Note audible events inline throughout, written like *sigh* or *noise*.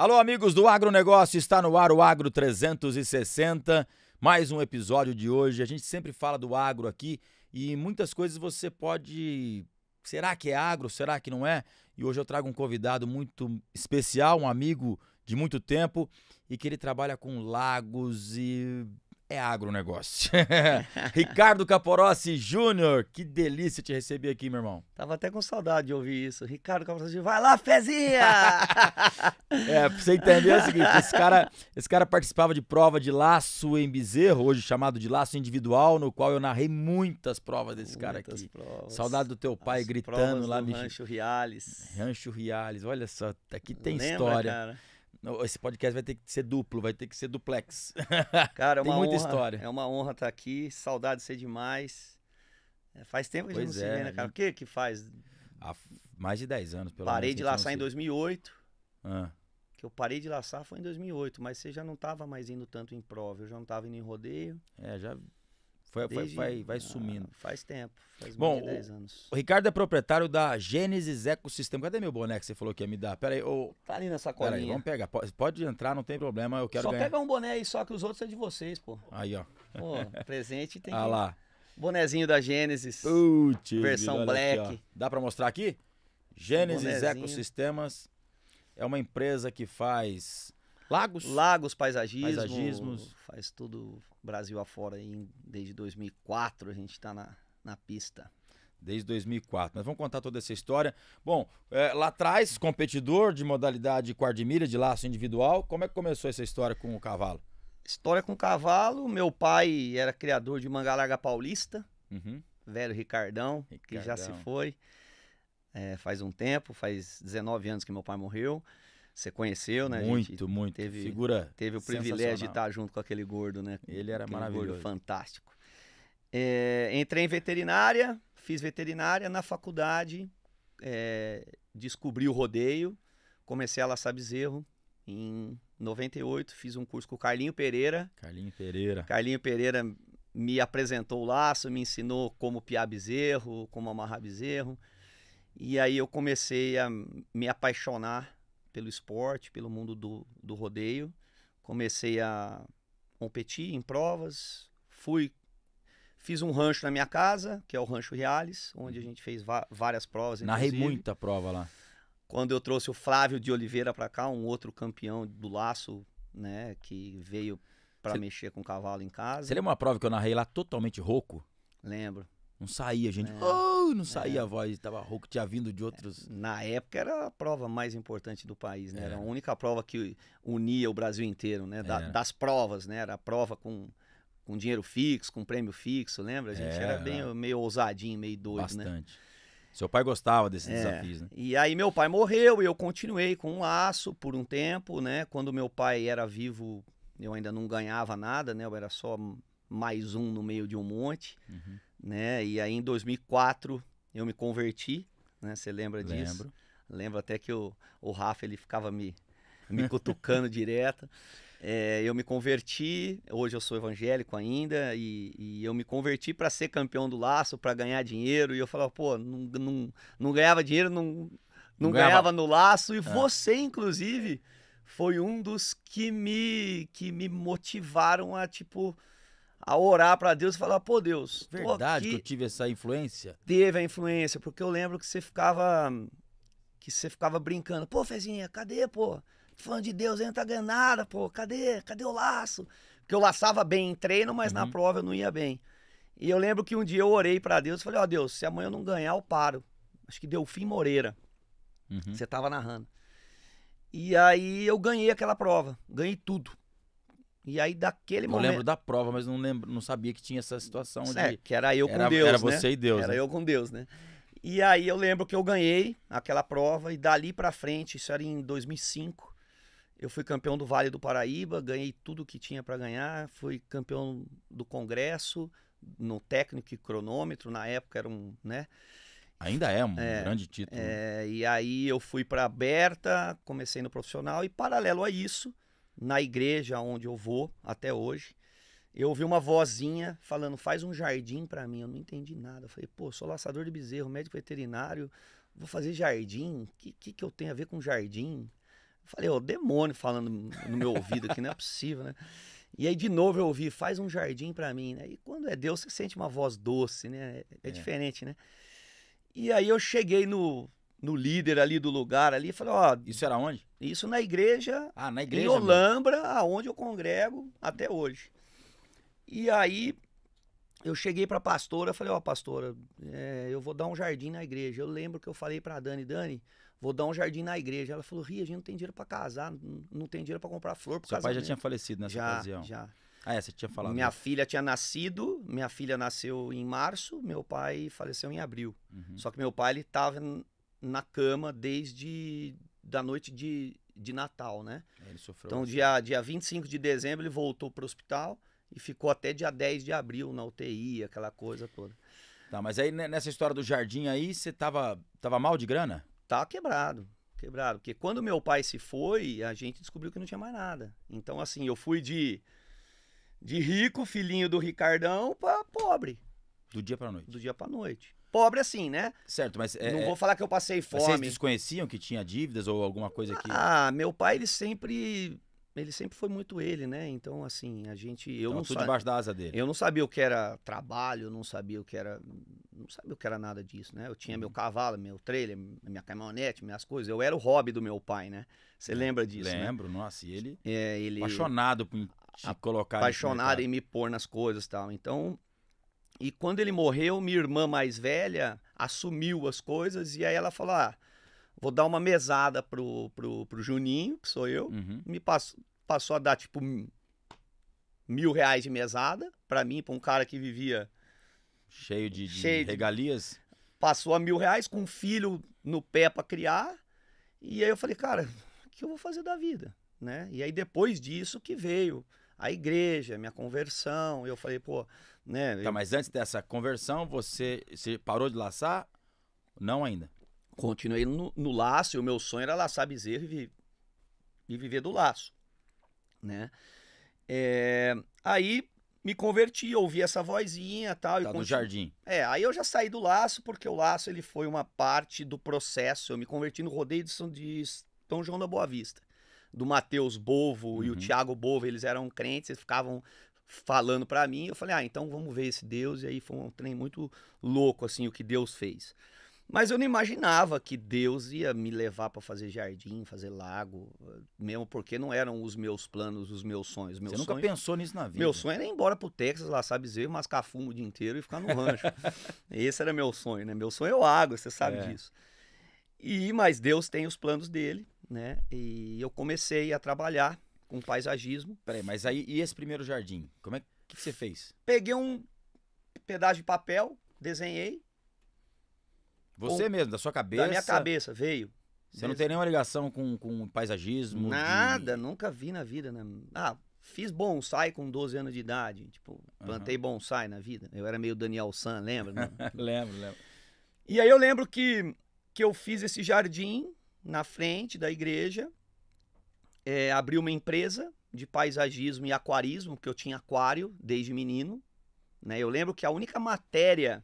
Alô, amigos do agronegócio, está no ar o Agro 360, mais um episódio de hoje. A gente sempre fala do agro aqui e muitas coisas você pode. Será que é agro? Será que não é? E hoje eu trago um convidado muito especial, um amigo de muito tempo e que ele trabalha com lagos e é agronegócio. *laughs* Ricardo Caporossi Júnior, que delícia te receber aqui, meu irmão. Tava até com saudade de ouvir isso. Ricardo Caporossi vai lá, Fezinha! *laughs* é, pra você entender é o seguinte, esse cara, esse cara participava de prova de laço em bezerro, hoje chamado de laço individual, no qual eu narrei muitas provas desse muitas cara aqui. Provas. Saudade do teu pai As gritando lá. No Rancho Riales. Rancho Riales, olha só, aqui tem Lembra, história. Cara? Esse podcast vai ter que ser duplo, vai ter que ser duplex. *laughs* Cara, é uma Tem muita honra, história. É uma honra estar tá aqui, saudade de ser demais. É, faz tempo que pois a gente não é, se vê, é, né, cara? Né? O que que faz? Há mais de 10 anos, pelo Parei menos, de laçar em 2008. Ah. Que eu parei de laçar foi em 2008, mas você já não estava mais indo tanto em prova, eu já não estava indo em rodeio. É, já foi, Desde, foi, vai, vai ah, sumindo. Ah, faz tempo, faz Bom, mais de 10 anos. O Ricardo é proprietário da Gênesis Ecosistema Cadê meu boné que você falou que ia me dar? Pera aí, ô... Tá ali na sacolinha. Pera aí, vamos pegar. Pode, pode, entrar, não tem problema, eu quero Só ganhar. pega um boné aí, só que os outros são de vocês, pô. Aí, ó. Pô, presente tem ah, lá. Bonezinho da Gênesis. Putz, versão black. Aqui, Dá para mostrar aqui? Gênesis Ecosistemas é uma empresa que faz Lagos? Lagos, paisagismo. Paisagismos. Faz tudo Brasil afora. aí desde 2004 a gente está na, na pista desde 2004. Mas vamos contar toda essa história. Bom, é, lá atrás, competidor de modalidade quadrilha de laço individual, como é que começou essa história com o cavalo? História com o cavalo, meu pai era criador de manga larga paulista, uhum. velho Ricardão, Ricardão, que já se foi é, faz um tempo, faz 19 anos que meu pai morreu. Você conheceu, né? Muito, muito. Teve, Figura Teve o privilégio de estar junto com aquele gordo, né? Ele era aquele maravilhoso. Gordo fantástico. É, entrei em veterinária, fiz veterinária na faculdade, é, descobri o rodeio, comecei a laçar bezerro em 98, fiz um curso com o Carlinho Pereira. Carlinho Pereira. Carlinho Pereira me apresentou o laço, me ensinou como piar bezerro, como amarrar bezerro. E aí eu comecei a me apaixonar pelo esporte, pelo mundo do, do rodeio. Comecei a competir em provas, fui fiz um rancho na minha casa, que é o Rancho Reales, onde a uhum. gente fez várias provas. Narrei muita prova lá. Quando eu trouxe o Flávio de Oliveira para cá, um outro campeão do laço, né, que veio para mexer com o cavalo em casa. Você lembra uma prova que eu narrei lá totalmente rouco? Lembro. Não saía, gente. É, oh, não é. saía é. a voz, estava rouco, tinha vindo de outros. Na época era a prova mais importante do país, né? É. Era a única prova que unia o Brasil inteiro, né? Da, das provas, né? Era a prova com, com dinheiro fixo, com prêmio fixo, lembra? A gente era bem meio ousadinho, meio doido, né? Bastante. né? Seu pai gostava desses é. desafios, né? E aí meu pai morreu e eu continuei com um laço por um tempo, né? Quando meu pai era vivo, eu ainda não ganhava nada, né? Eu era só mais um no meio de um monte. Uhum né? E aí em 2004 eu me converti, né? Você lembra disso? Lembro. Lembro até que o, o Rafa ele ficava me, me *laughs* cutucando direto. É, eu me converti, hoje eu sou evangélico ainda, e, e eu me converti para ser campeão do laço, para ganhar dinheiro. E eu falava, pô, não, não, não ganhava dinheiro, não, não, não ganhava. ganhava. no laço. E é. você, inclusive, foi um dos que me, que me motivaram a, tipo, a orar para Deus e falar, pô Deus. Verdade aqui. que eu tive essa influência? Teve a influência, porque eu lembro que você ficava. Que você ficava brincando, pô, Fezinha, cadê, pô? Falando de Deus, entra tá ganhando nada, pô, cadê? Cadê o laço? Porque eu laçava bem em treino, mas uhum. na prova eu não ia bem. E eu lembro que um dia eu orei para Deus e falei, ó oh, Deus, se amanhã eu não ganhar, eu paro. Acho que deu fim Moreira. Uhum. Você tava narrando. E aí eu ganhei aquela prova, ganhei tudo. E aí, daquele eu momento. Eu lembro da prova, mas não lembro, não sabia que tinha essa situação. É, de... que era eu com era, Deus. Era né? você e Deus. Era né? eu com Deus, né? E aí eu lembro que eu ganhei aquela prova, e dali pra frente, isso era em 2005, eu fui campeão do Vale do Paraíba, ganhei tudo que tinha para ganhar, fui campeão do Congresso, no técnico e cronômetro, na época era um, né? Ainda é um é, grande título. Né? É, e aí eu fui para Berta, comecei no profissional e paralelo a isso, na igreja onde eu vou até hoje, eu ouvi uma vozinha falando: faz um jardim para mim. Eu não entendi nada. Eu falei: pô, sou laçador de bezerro, médico veterinário, vou fazer jardim? O que, que, que, eu tenho a ver com jardim? Eu falei: ô, oh, demônio falando no meu ouvido aqui, não é possível, né? E aí, de novo, eu ouvi: faz um jardim para mim, né? E quando é Deus, você sente uma voz doce, né? É, é, é diferente, né? E aí eu cheguei no, no líder ali do lugar ali, falei, ó, Isso era onde? isso na igreja, Ah, na igreja. em mesmo. Olambra, aonde eu congrego até hoje. E aí eu cheguei pra pastora, falei, ó, pastora, é, eu vou dar um jardim na igreja. Eu lembro que eu falei pra Dani, Dani, vou dar um jardim na igreja. Ela falou, Ria, a gente não tem dinheiro pra casar, não- não tem dinheiro pra comprar flor pro Seu pai já tinha falecido nessa já, ocasião. já. Ah, é, você tinha falado. Minha filha tinha nascido, minha filha nasceu em março, meu pai faleceu em abril. Uhum. Só que meu pai, ele tava na cama desde da noite de, de Natal, né? É, ele sofreu. Então, dia, dia 25 de dezembro, ele voltou para o hospital e ficou até dia 10 de abril na UTI, aquela coisa toda. Tá, mas aí né, nessa história do jardim aí, você tava, tava mal de grana? Tava quebrado, quebrado. Porque quando meu pai se foi, a gente descobriu que não tinha mais nada. Então, assim, eu fui de, de rico, filhinho do Ricardão, para pobre. Do dia para noite? Do dia para noite pobre assim, né? Certo, mas. É, não é, vou falar que eu passei fome. Vocês desconheciam que tinha dívidas ou alguma coisa que. Ah, meu pai, ele sempre. Ele sempre foi muito ele, né? Então, assim, a gente. Eu então, não tudo debaixo da asa dele. Eu não sabia o que era trabalho, não sabia o que era. Não sabia o que era nada disso, né? Eu tinha meu uhum. cavalo, meu trailer, minha caminhonete, minhas coisas. Eu era o hobby do meu pai, né? Você é, lembra disso? Né? Lembro, né? nossa, e ele. É, ele. Apaixonado por te colocar. Apaixonado em me pôr nas coisas e tal. Então, e quando ele morreu, minha irmã mais velha assumiu as coisas e aí ela falou: ah, vou dar uma mesada pro, pro, pro Juninho, que sou eu. Uhum. Me passou a dar tipo mil reais de mesada para mim, para um cara que vivia cheio de, de regalias. De, passou a mil reais com um filho no pé para criar. E aí eu falei, cara, o que eu vou fazer da vida? Né? E aí depois disso que veio a igreja, minha conversão. eu falei, pô, né? Tá, eu... mas antes dessa conversão, você, se parou de laçar? Não ainda. Continuei no, no laço, e o meu sonho era laçar bezerro e, e viver do laço, né? É, aí me converti, ouvi essa vozinha tal, tá e tal. do jardim. É, aí eu já saí do laço, porque o laço ele foi uma parte do processo. Eu me converti no rodeio de São, de São João da Boa Vista do Matheus Bovo uhum. e o uhum. Tiago Bovo, eles eram crentes, eles ficavam falando para mim. Eu falei, ah, então vamos ver esse Deus. E aí foi um trem muito louco, assim, o que Deus fez. Mas eu não imaginava que Deus ia me levar para fazer jardim, fazer lago, mesmo porque não eram os meus planos, os meus sonhos. Você nunca pensou nisso na vida? Meu sonho era ir embora pro Texas, lá, sabe dizer, mascar fumo o dia inteiro e ficar no rancho. *laughs* Esse era meu sonho, né? Meu sonho é o água, você sabe é. disso. E mas Deus tem os planos dele né? E eu comecei a trabalhar com paisagismo. Peraí, mas aí e esse primeiro jardim? Como é que, você fez? Peguei um pedaço de papel, desenhei. Você com, mesmo, da sua cabeça? Da minha cabeça, veio. Você não tem nenhuma ligação com, com paisagismo? Nada, de... nunca vi na vida. Né? Ah, fiz bonsai com 12 anos de idade. Tipo, plantei uhum. bonsai na vida. Eu era meio Daniel San, lembra? Né? *laughs* lembro, lembro. E aí eu lembro que, que eu fiz esse jardim na frente da igreja, é, abri uma empresa de paisagismo e aquarismo, porque eu tinha aquário desde menino. Né? Eu lembro que a única matéria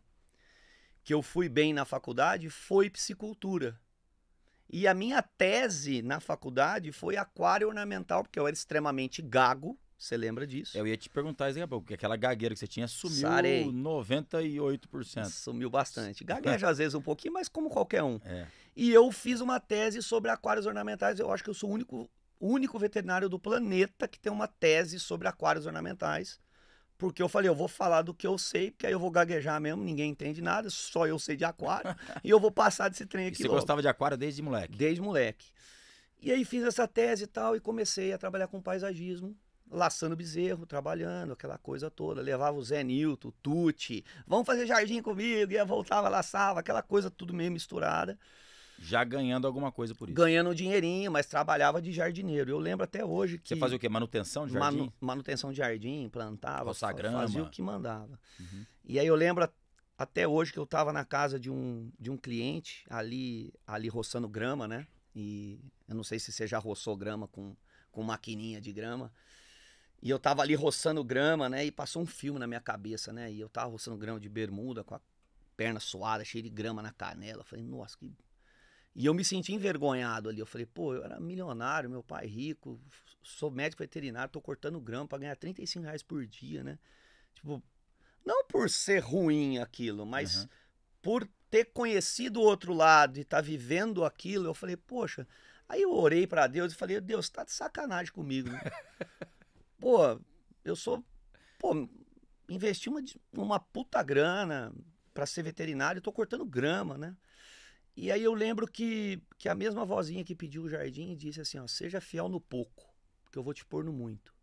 que eu fui bem na faculdade foi psicultura. E a minha tese na faculdade foi aquário ornamental, porque eu era extremamente gago. Você lembra disso? Eu ia te perguntar isso daqui a pouco, porque aquela gagueira que você tinha sumiu Sarei. 98%. Sumiu bastante. *laughs* Gagueja às vezes um pouquinho, mas como qualquer um. É. E eu fiz uma tese sobre aquários ornamentais. Eu acho que eu sou o único, único veterinário do planeta que tem uma tese sobre aquários ornamentais. Porque eu falei, eu vou falar do que eu sei, porque aí eu vou gaguejar mesmo, ninguém entende nada, só eu sei de aquário, *laughs* e eu vou passar desse trem aqui. E você logo. gostava de aquário desde moleque? Desde moleque. E aí fiz essa tese e tal, e comecei a trabalhar com paisagismo laçando bezerro, trabalhando, aquela coisa toda. Levava o Zé Nilton, o Tuti, vamos fazer jardim comigo, ia voltava, laçava, aquela coisa tudo meio misturada. Já ganhando alguma coisa por isso. Ganhando um dinheirinho, mas trabalhava de jardineiro. Eu lembro até hoje que. Você fazia o quê? Manutenção de jardim? Manu, manutenção de jardim, plantava, Roçagrama. fazia o que mandava. Uhum. E aí eu lembro até hoje que eu estava na casa de um, de um cliente, ali, ali roçando grama, né? E eu não sei se você já roçou grama com, com maquininha de grama. E eu tava ali roçando grama, né? E passou um filme na minha cabeça, né? E eu tava roçando grama de bermuda, com a perna suada, cheia de grama na canela. Eu falei, nossa, que. E eu me senti envergonhado ali. Eu falei, pô, eu era milionário, meu pai rico, sou médico veterinário, tô cortando grama pra ganhar 35 reais por dia, né? Tipo, não por ser ruim aquilo, mas uhum. por ter conhecido o outro lado e estar tá vivendo aquilo, eu falei, poxa. Aí eu orei para Deus e falei, Deus, tá de sacanagem comigo. Né? *laughs* pô, eu sou. Pô, investi uma, uma puta grana para ser veterinário, tô cortando grama, né? E aí eu lembro que, que a mesma vozinha que pediu o jardim disse assim, ó, seja fiel no pouco, que eu vou te pôr no muito.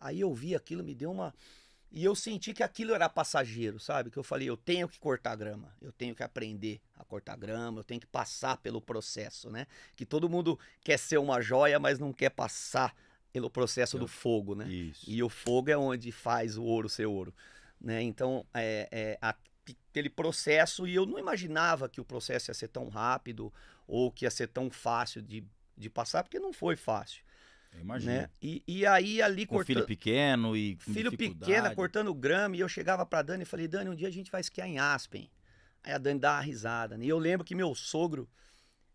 Aí eu vi aquilo, me deu uma... E eu senti que aquilo era passageiro, sabe? Que eu falei, eu tenho que cortar grama, eu tenho que aprender a cortar grama, eu tenho que passar pelo processo, né? Que todo mundo quer ser uma joia, mas não quer passar o processo do então, fogo, né? Isso. E o fogo é onde faz o ouro ser ouro, né? Então, é, é a, aquele processo, e eu não imaginava que o processo ia ser tão rápido ou que ia ser tão fácil de, de passar, porque não foi fácil. Imagina. Né? E, e aí ali cortando. Filho pequeno e. filho pequeno, cortando grama. E eu chegava para Dani e falei, Dani, um dia a gente vai esquiar em Aspen. Aí a Dani dá uma risada. Né? E eu lembro que meu sogro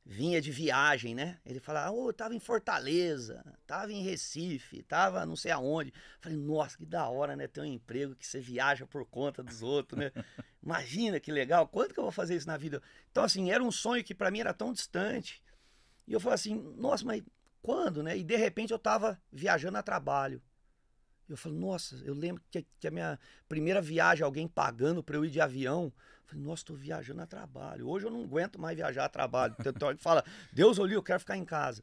vinha de viagem, né? Ele falava, ah, ô, oh, eu tava em Fortaleza, tava em Recife, tava não sei aonde. Falei, nossa, que da hora, né? Ter um emprego que você viaja por conta dos outros, né? *laughs* Imagina que legal, quanto que eu vou fazer isso na vida? Então, assim, era um sonho que para mim era tão distante. E eu falei assim, nossa, mas quando, né? E de repente eu tava viajando a trabalho. Eu falei, nossa, eu lembro que, que a minha primeira viagem, alguém pagando para eu ir de avião, Falei, nossa, estou viajando a trabalho. Hoje eu não aguento mais viajar a trabalho. então ele fala, Deus olhe eu quero ficar em casa.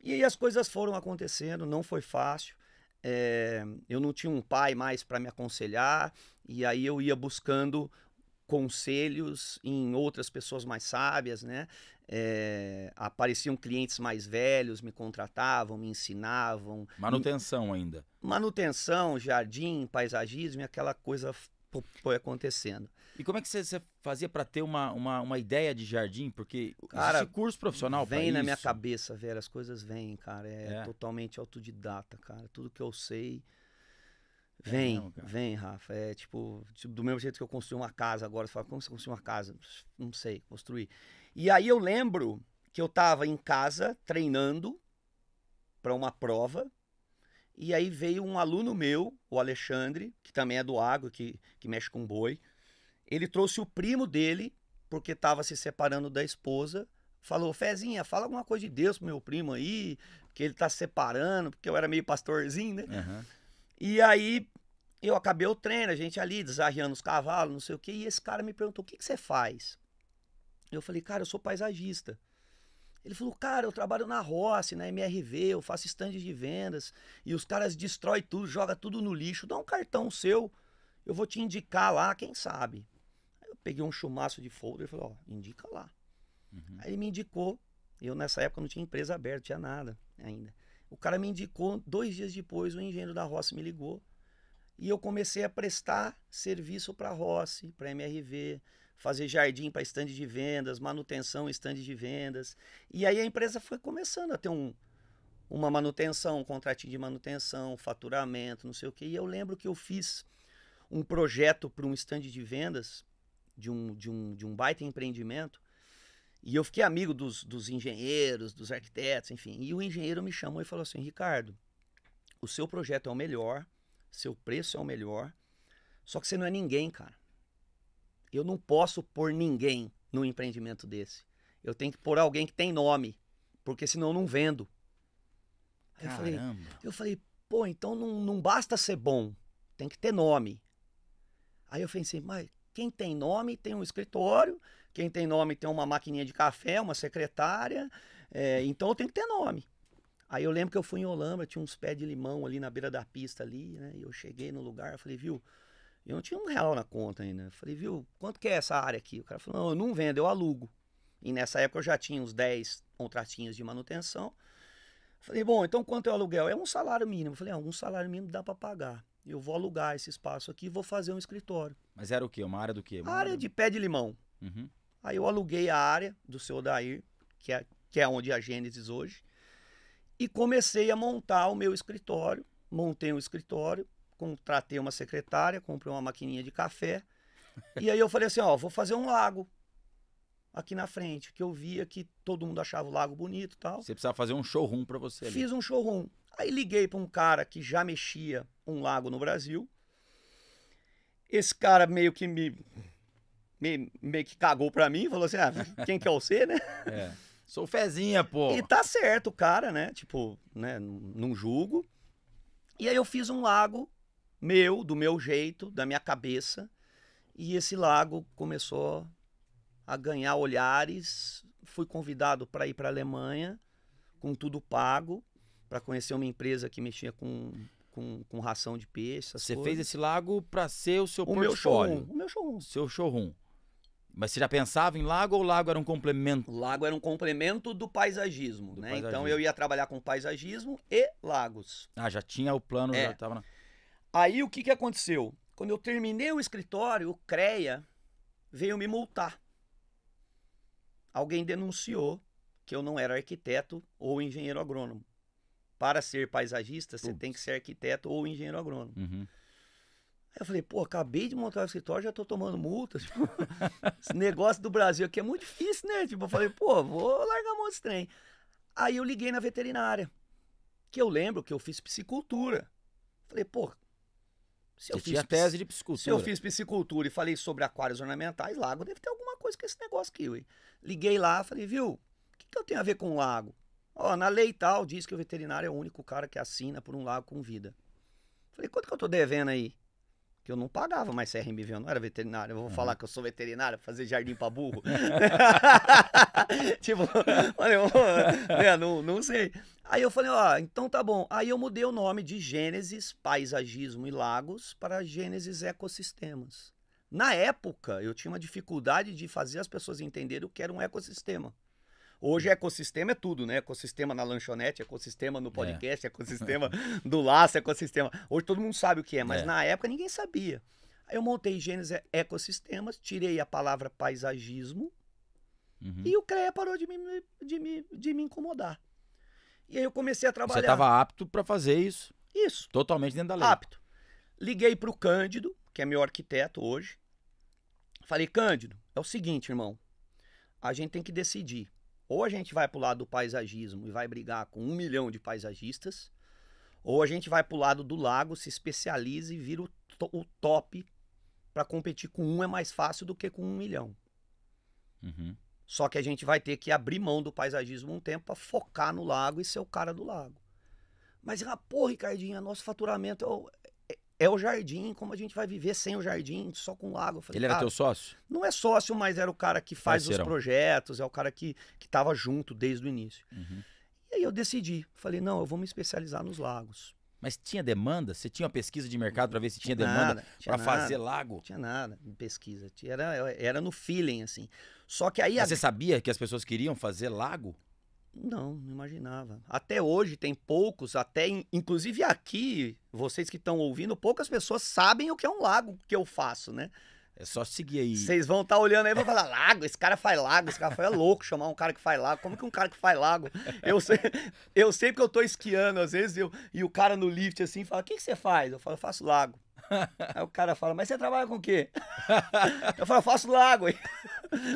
E aí as coisas foram acontecendo, não foi fácil. É, eu não tinha um pai mais para me aconselhar, e aí eu ia buscando conselhos em outras pessoas mais sábias, né? É, apareciam clientes mais velhos, me contratavam, me ensinavam. Manutenção ainda. Manutenção, jardim, paisagismo, aquela coisa foi acontecendo. E como é que você, fazia para ter uma, uma, uma, ideia de jardim? Porque cara, curso profissional Vem na isso? minha cabeça, velho, as coisas vêm, cara. É, é, totalmente autodidata, cara. Tudo que eu sei é vem, é vem, Rafa. É tipo, tipo, do mesmo jeito que eu construí uma casa agora. Você fala, como você construiu uma casa? Não sei, construir. E aí eu lembro que eu tava em casa treinando para uma prova e aí veio um aluno meu, o Alexandre, que também é do agro, que, que mexe com boi. Ele trouxe o primo dele, porque estava se separando da esposa. Falou, Fezinha, fala alguma coisa de Deus pro meu primo aí, que ele tá se separando, porque eu era meio pastorzinho, né? Uhum. E aí eu acabei o treino, a gente ali desarriando os cavalos, não sei o quê. E esse cara me perguntou, o que, que você faz? Eu falei, cara, eu sou paisagista. Ele falou, cara, eu trabalho na Rossi, na MRV, eu faço stand de vendas e os caras destrói tudo, joga tudo no lixo, dá um cartão seu, eu vou te indicar lá, quem sabe. Aí eu peguei um chumaço de folder e falei, ó, indica lá. Uhum. Aí ele me indicou, eu nessa época não tinha empresa aberta, tinha nada ainda. O cara me indicou, dois dias depois o engenheiro da Rossi me ligou e eu comecei a prestar serviço para a Rossi, para a MRV, fazer jardim para estande de vendas, manutenção estande de vendas. E aí a empresa foi começando a ter um, uma manutenção, um contratinho de manutenção, faturamento, não sei o quê. E eu lembro que eu fiz um projeto para um estande de vendas de um, de, um, de um baita empreendimento. E eu fiquei amigo dos, dos engenheiros, dos arquitetos, enfim. E o engenheiro me chamou e falou assim: Ricardo, o seu projeto é o melhor, seu preço é o melhor, só que você não é ninguém, cara. Eu não posso pôr ninguém num empreendimento desse. Eu tenho que pôr alguém que tem nome, porque senão eu não vendo. Eu falei, eu falei, pô, então não, não basta ser bom, tem que ter nome. Aí eu pensei, mas quem tem nome tem um escritório, quem tem nome tem uma maquininha de café, uma secretária, é, então eu tenho que ter nome. Aí eu lembro que eu fui em Holambra, tinha uns pés de limão ali na beira da pista ali, né? E eu cheguei no lugar, eu falei, viu, eu não tinha um real na conta ainda. Eu falei, viu, quanto que é essa área aqui? O cara falou, não, eu não vendo, eu alugo. E nessa época eu já tinha uns 10 contratinhos de manutenção. Eu falei, bom, então quanto é o aluguel? É um salário mínimo. Eu falei, ah, um salário mínimo dá para pagar. Eu vou alugar esse espaço aqui e vou fazer um escritório. Mas era o quê? Uma área do quê? Uma área, de pé de limão. Uhum. Aí eu aluguei a área do seu Odair, que é, que é onde é a Gênesis hoje, e comecei a montar o meu escritório. Montei um escritório contratei uma secretária, comprei uma maquininha de café. e aí eu falei assim, ó, vou fazer um lago aqui na frente, que eu via que todo mundo achava o lago bonito e tal. Você precisava fazer um showroom para você ali. Fiz um showroom. Aí liguei para um cara que já mexia um lago no Brasil. Esse cara meio que me meio, meio que cagou para mim, falou assim: "Ah, quem que é você, né?" *laughs* É. Sou fezinha, pô. E tá certo o cara, né? Tipo, né, num julgo. E aí eu fiz um lago meu, do meu jeito, da minha cabeça. E esse lago começou a ganhar olhares. Fui convidado para ir para a Alemanha, com tudo pago, para conhecer uma empresa que mexia com, com, com ração de peixe. Você fez esse lago para ser o seu o portfólio? Meu showroom, o meu showroom. Seu showroom. Mas você já pensava em lago ou lago era um complemento? Lago era um complemento do paisagismo, do né? Paisagismo. Então eu ia trabalhar com paisagismo e lagos. Ah, já tinha o plano, é. já estava na... Aí o que, que aconteceu? Quando eu terminei o escritório, o CREA veio me multar. Alguém denunciou que eu não era arquiteto ou engenheiro agrônomo. Para ser paisagista, você tem que ser arquiteto ou engenheiro agrônomo. Uhum. Aí eu falei, pô, acabei de montar o escritório, já tô tomando multa. Tipo, *laughs* esse negócio do Brasil aqui é muito difícil, né? Tipo, eu falei, pô, vou largar a mão desse trem. Aí eu liguei na veterinária, que eu lembro que eu fiz psicultura. Falei, pô, se eu fiz tinha tese é de piscicultura. Se eu fiz piscicultura e falei sobre aquários ornamentais, lago, deve ter alguma coisa com esse negócio aqui. Liguei lá, falei, viu, o que, que eu tenho a ver com lago? Ó, na lei tal diz que o veterinário é o único cara que assina por um lago com vida. Falei, quanto que eu tô devendo aí? Que eu não pagava mais CRMV, eu não era veterinário. Eu vou uhum. falar que eu sou veterinário, fazer jardim pra burro. *laughs* *laughs* tipo, *laughs* olha, não, não sei. Aí eu falei, ó, então tá bom. Aí eu mudei o nome de Gênesis Paisagismo e Lagos para Gênesis Ecosistemas. Na época, eu tinha uma dificuldade de fazer as pessoas entenderem o que era um ecossistema. Hoje hum. ecossistema é tudo, né? Ecossistema na lanchonete, ecossistema no é. podcast, é. ecossistema *laughs* do laço, ecossistema. Hoje todo mundo sabe o que é, mas é. na época ninguém sabia. Aí eu montei Gênesis Ecosistemas, tirei a palavra paisagismo uhum. e o CREA parou de me, de, me, de me incomodar. E aí eu comecei a trabalhar. Você estava apto para fazer isso? Isso. Totalmente dentro da lei. Apto. Liguei para o Cândido, que é meu arquiteto hoje. Falei, Cândido, é o seguinte, irmão. A gente tem que decidir. Ou a gente vai para o lado do paisagismo e vai brigar com um milhão de paisagistas, ou a gente vai para o lado do lago, se especializa e vira o, to o top para competir com um é mais fácil do que com um milhão. Uhum. Só que a gente vai ter que abrir mão do paisagismo um tempo para focar no lago e ser o cara do lago. Mas, ah, pô, Ricardinho, nosso faturamento é o, é, é, o, jardim. Como a gente vai viver sem o jardim, só com o lago? Falei, Ele era teu sócio? Não é sócio, mas era o cara que faz os projetos, é o cara que estava junto desde o início. Uhum. E aí eu decidi. Falei, não, eu vou me especializar nos lagos. Mas tinha demanda? Você tinha uma pesquisa de mercado para ver se tinha, tinha demanda para fazer lago? Não tinha nada, pesquisa. Era, era no feeling, assim. Só que aí. Mas a... você sabia que as pessoas queriam fazer lago? Não, não imaginava. Até hoje tem poucos, até in... inclusive aqui, vocês que estão ouvindo, poucas pessoas sabem o que é um lago que eu faço, né? É só seguir aí. Vocês vão estar tá olhando aí e vão falar: lago, esse cara faz lago, esse cara foi é louco chamar um cara que faz lago. Como que um cara que faz lago? Eu sei, eu sei porque eu tô esquiando, às vezes, eu, e o cara no lift assim fala: o que, que você faz? Eu falo: eu faço lago. *laughs* Aí o cara fala: mas você trabalha com o quê? Eu falo: eu faço lago.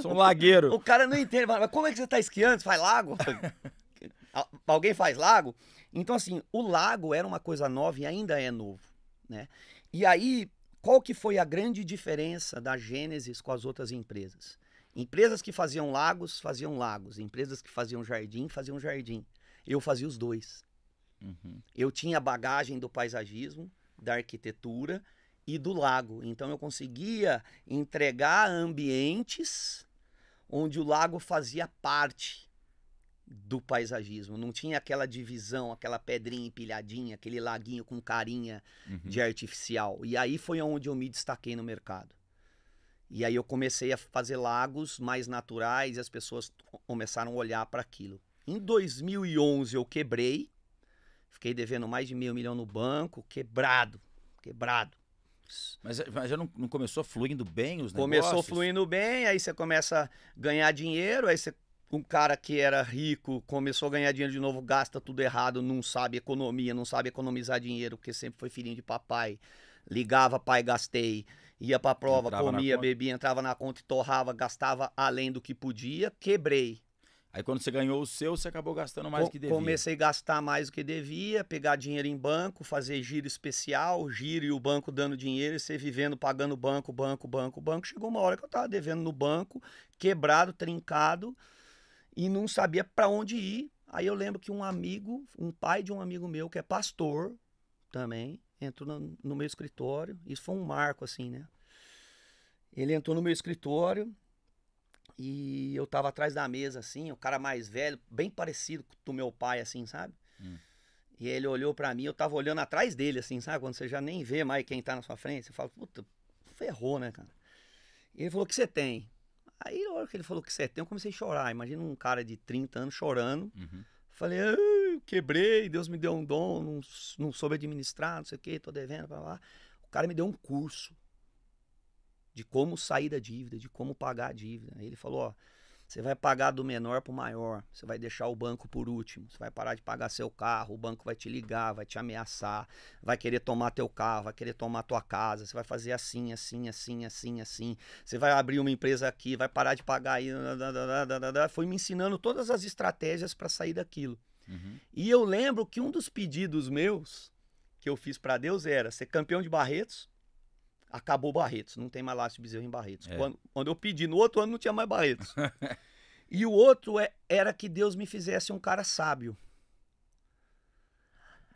Sou um lagueiro. O cara não entende. Mas como é que você tá esquiando? Você faz lago? *laughs* Alguém faz lago? Então, assim, o lago era uma coisa nova e ainda é novo, né? E aí, qual que foi a grande diferença da Gênesis com as outras empresas? Empresas que faziam lagos, faziam lagos. Empresas que faziam jardim, faziam jardim. Eu fazia os dois. Uhum. Eu tinha bagagem do paisagismo, da arquitetura, e do lago. Então eu conseguia entregar ambientes onde o lago fazia parte do paisagismo. Não tinha aquela divisão, aquela pedrinha empilhadinha, aquele laguinho com carinha uhum. de artificial. E aí foi onde eu me destaquei no mercado. E aí eu comecei a fazer lagos mais naturais e as pessoas começaram a olhar para aquilo. Em 2011 eu quebrei, fiquei devendo mais de meio milhão no banco, quebrado, quebrado. Mas, mas já não, não, começou fluindo bem os começou negócios? Começou fluindo bem, aí você começa a ganhar dinheiro, aí você, um cara que era rico começou a ganhar dinheiro de novo, gasta tudo errado, não sabe economia, não sabe economizar dinheiro, porque sempre foi filhinho de papai. Ligava, pai, gastei. Ia pra prova, entrava comia, bebia, entrava na conta e torrava, gastava além do que podia, quebrei. Aí quando você ganhou o seu, você acabou gastando mais do que devia. Comecei a gastar mais do que devia, pegar dinheiro em banco, fazer giro especial, giro e o banco dando dinheiro, e você vivendo, pagando banco, banco, banco, banco. Chegou uma hora que eu estava devendo no banco, quebrado, trincado, e não sabia para onde ir. Aí eu lembro que um amigo, um pai de um amigo meu, que é pastor também, entrou no, no meu escritório. Isso foi um marco, assim, né? Ele entrou no meu escritório, e eu tava atrás da mesa, assim, o cara mais velho, bem parecido com o meu pai, assim, sabe? Hum. E ele olhou para mim, eu tava olhando atrás dele, assim, sabe? Quando você já nem vê mais quem tá na sua frente, você fala, puta, ferrou, né, cara? E ele falou, o que você tem? Aí, na hora que ele falou que você tem, eu comecei a chorar. Imagina um cara de 30 anos chorando. Uhum. Falei, ah, quebrei, Deus me deu um dom, não, não soube administrar, não sei o que, tô devendo, blá, blá. O cara me deu um curso de como sair da dívida, de como pagar a dívida. Né? Ele falou, ó, você vai pagar do menor para o maior, você vai deixar o banco por último, você vai parar de pagar seu carro, o banco vai te ligar, vai te ameaçar, vai querer tomar teu carro, vai querer tomar tua casa, você vai fazer assim, assim, assim, assim, assim, você vai abrir uma empresa aqui, vai parar de pagar aí, foi me ensinando todas as estratégias para sair daquilo. Uhum. E eu lembro que um dos pedidos meus que eu fiz para Deus era ser campeão de Barretos, acabou Barretos, não tem mais Lácio Bezerra em Barretos. É. Quando, quando, eu pedi, no outro ano não tinha mais Barretos. *laughs* e o outro é, era que Deus me fizesse um cara sábio.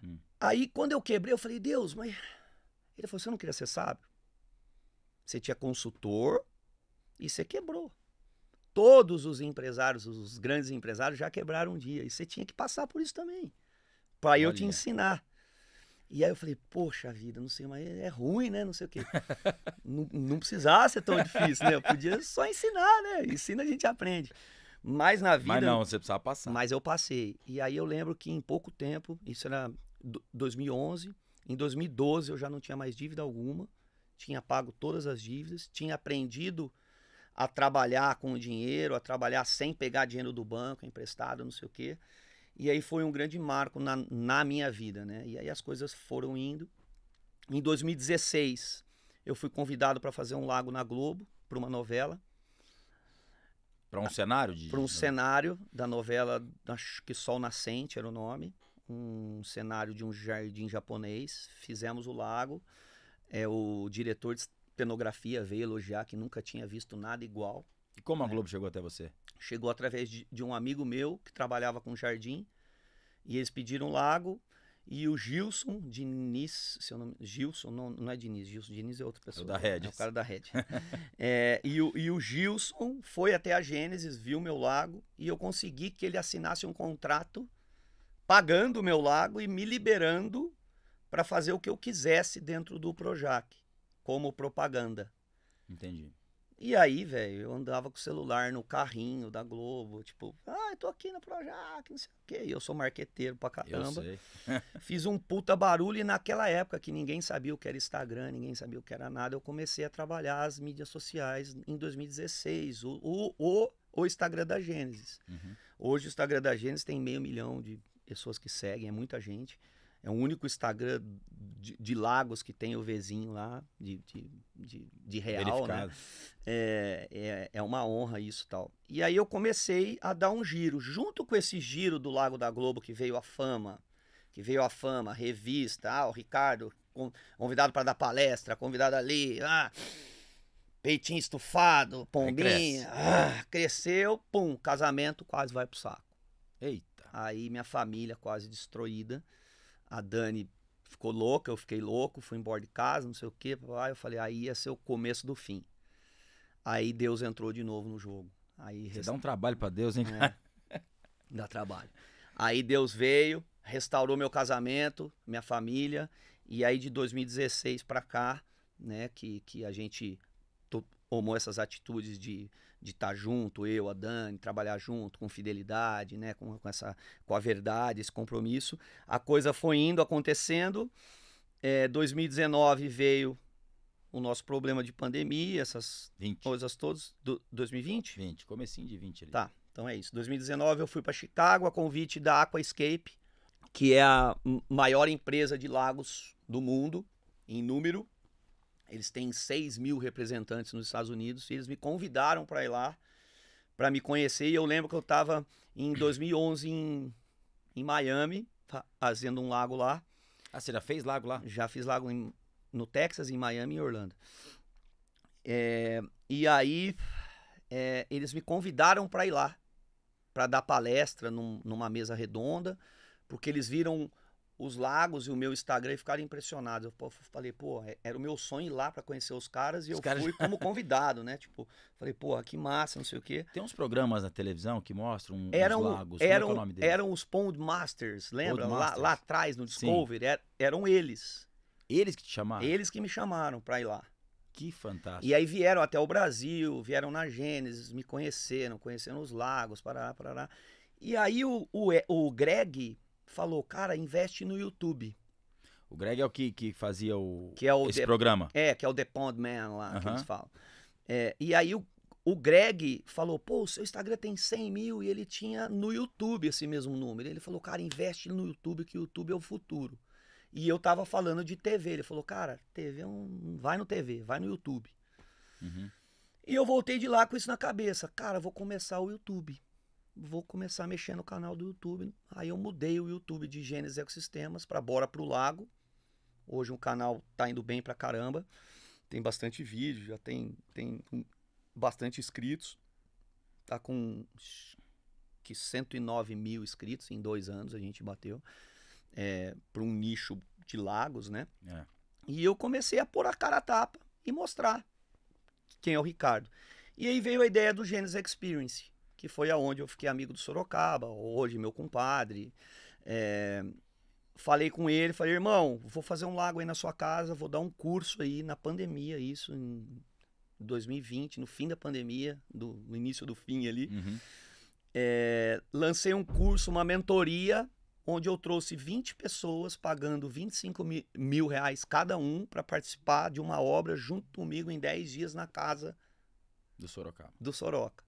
Hum. Aí quando eu quebrei, eu falei, Deus, mas. Ele falou: você não queria ser sábio? Você tinha consultor e você quebrou. Todos os empresários, os grandes empresários já quebraram um dia. E você tinha que passar por isso também. Para eu te ensinar. E aí eu falei, poxa vida, não sei, mas é, é ruim, né? Não sei o quê. *laughs* não, não precisava ser tão difícil, né? Eu podia só ensinar, né? Ensina, a gente aprende. Mas na vida. Mas não, você precisava passar. Mas eu passei. E aí eu lembro que em pouco tempo, isso era 2011, em 2012 eu já não tinha mais dívida alguma, tinha pago todas as dívidas, tinha aprendido a trabalhar com o dinheiro, a trabalhar sem pegar dinheiro do banco, emprestado, não sei o quê. E aí foi um grande marco na, na minha vida, né? E aí as coisas foram indo. Em 2016, eu fui convidado para fazer um lago na Globo, para uma novela. Para um cenário? De... Para um cenário da novela, acho que Sol Nascente era o nome. Um cenário de um jardim japonês. Fizemos o lago. É, o diretor de cenografia veio elogiar que nunca tinha visto nada igual. E como a é. Globo é. chegou até você? Chegou através de, de, um amigo meu que trabalhava com jardim. E eles pediram lago. E o Gilson Diniz, seu nome, Gilson, não, não é Diniz, Gilson Diniz é outra pessoa. É o da Red. É o cara da Red. *laughs* é, e, o, e o Gilson foi até a Gênesis, viu meu lago, e eu consegui que ele assinasse um contrato pagando o meu lago e me liberando para fazer o que eu quisesse dentro do Projac, como propaganda. Entendi. E aí, velho, eu andava com o celular no carrinho da Globo, tipo, ah, eu tô aqui no Projac, não sei o quê. E eu sou marqueteiro pra caramba. Eu sei. *laughs* Fiz um puta barulho e naquela época que ninguém sabia o que era Instagram, ninguém sabia o que era nada, eu comecei a trabalhar as mídias sociais em 2016, o, o, o, o Instagram da Gênesis. Uhum. Hoje o Instagram da Gênesis tem meio milhão de pessoas que seguem, é muita gente. É o único Instagram de, de Lagos que tem o vizinho lá, de, de, de, de real, né? É, é, é, uma honra isso tal. E aí eu comecei a dar um giro. Junto com esse giro do Lago da Globo, que veio a fama, que veio a fama, revista, ah, o Ricardo, convidado para dar palestra, convidado ali, ah, peitinho estufado, pombinha, ah, cresceu, pum, casamento quase vai pro saco. Eita. Aí minha família quase destruída a Dani ficou louca, eu fiquei louco, fui embora de casa, não sei o quê. Aí eu falei, aí ia ser o começo do fim. Aí Deus entrou de novo no jogo. Aí Você resta... dá um trabalho para Deus, hein, É, *laughs* dá trabalho. Aí Deus veio, restaurou meu casamento, minha família. E aí de 2016 para cá, né, que, que a gente tomou essas atitudes de de estar tá junto, eu, a Dani, trabalhar junto, com fidelidade, né, com, com, essa, com a verdade, esse compromisso. A coisa foi indo, acontecendo. É, 2019 veio o nosso problema de pandemia, essas 20. coisas todas. Do, 2020? 20, comecinho de 20 ali. Tá, então é isso. 2019 eu fui para Chicago a convite da Aquascape, que é a maior empresa de lagos do mundo em número eles têm 6 mil representantes nos Estados Unidos e eles me convidaram para ir lá, para me conhecer. E eu lembro que eu estava em 2011 em, em Miami, fazendo um lago lá. Ah, você já fez lago lá? Já fiz lago em, no Texas, em Miami e Orlando. É, e aí é, eles me convidaram para ir lá, para dar palestra num, numa mesa redonda, porque eles viram os lagos e o meu Instagram e ficaram impressionados. Eu falei, pô, é, era o meu sonho ir lá para conhecer os caras e os eu caras... fui como *laughs* convidado, né? Tipo, falei, pô, que massa, não sei o quê. Tem uns programas na televisão que mostram eram, os lagos, eram, Como é, é deles Eram os Pond Masters, lembra? Pond Masters. Lá, lá, atrás, no Discovery, é, eram eles. Eles que te chamaram? Eles que me chamaram para ir lá. Que fantástico. E aí vieram até o Brasil, vieram na Gênesis, me conheceram, conheceram os lagos, parará, parará. E aí o, o, o Greg falou, cara, investe no YouTube. O Greg é o que, que fazia o, que é o esse The, programa. É, que é o The Pond Man lá, uh -huh. que eles falam. É, e aí o, o Greg falou, pô, o seu Instagram tem 100 mil e ele tinha no YouTube esse mesmo número. Ele falou, cara, investe no YouTube que o YouTube é o futuro. E eu tava falando de TV. Ele falou, cara, TV é um... vai no TV, vai no YouTube. Uhum. E eu voltei de lá com isso na cabeça. Cara, vou começar o YouTube vou começar a mexer no canal do YouTube. Aí eu mudei o YouTube de Gênesis Ecosistemas para Bora Pro Lago. Hoje o canal tá indo bem pra caramba. Tem bastante vídeo, já tem, tem bastante inscritos. Tá com que 109 mil inscritos em dois anos a gente bateu. É, para um nicho de lagos, né? É. E eu comecei a pôr a cara a tapa e mostrar quem é o Ricardo. E aí veio a ideia do Gênesis Experience que foi aonde eu fiquei amigo do Sorocaba, hoje meu compadre. É, falei com ele, falei, irmão, vou fazer um lago aí na sua casa, vou dar um curso aí na pandemia, isso em 2020, no fim da pandemia, do, no início do fim ali. Uhum. É, lancei um curso, uma mentoria, onde eu trouxe 20 pessoas pagando 25 mil, reais cada um para participar de uma obra junto comigo em 10 dias na casa do Sorocaba. Do Soroca.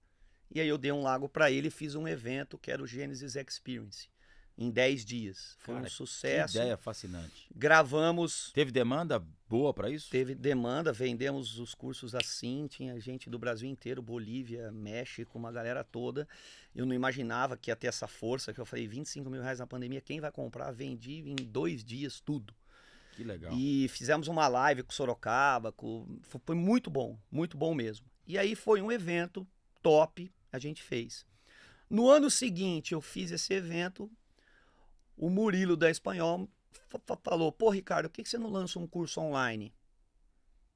E aí eu dei um lago para ele e fiz um evento que era o Genesis Experience. Em 10 dias. Foi Cara, um sucesso. Que ideia fascinante. Gravamos. Teve demanda boa para isso? Teve demanda, vendemos os cursos assim, tinha gente do Brasil inteiro, Bolívia, México, uma galera toda. Eu não imaginava que ia ter essa força, que eu falei, 25 mil reais na pandemia, quem vai comprar? Vendi em dois dias tudo. Que legal. E fizemos uma live com Sorocaba, com... foi muito bom, muito bom mesmo. E aí foi um evento top, a gente fez. No ano seguinte, eu fiz esse evento. O Murilo da Espanhol falou: Pô, Ricardo, por que, que você não lança um curso online?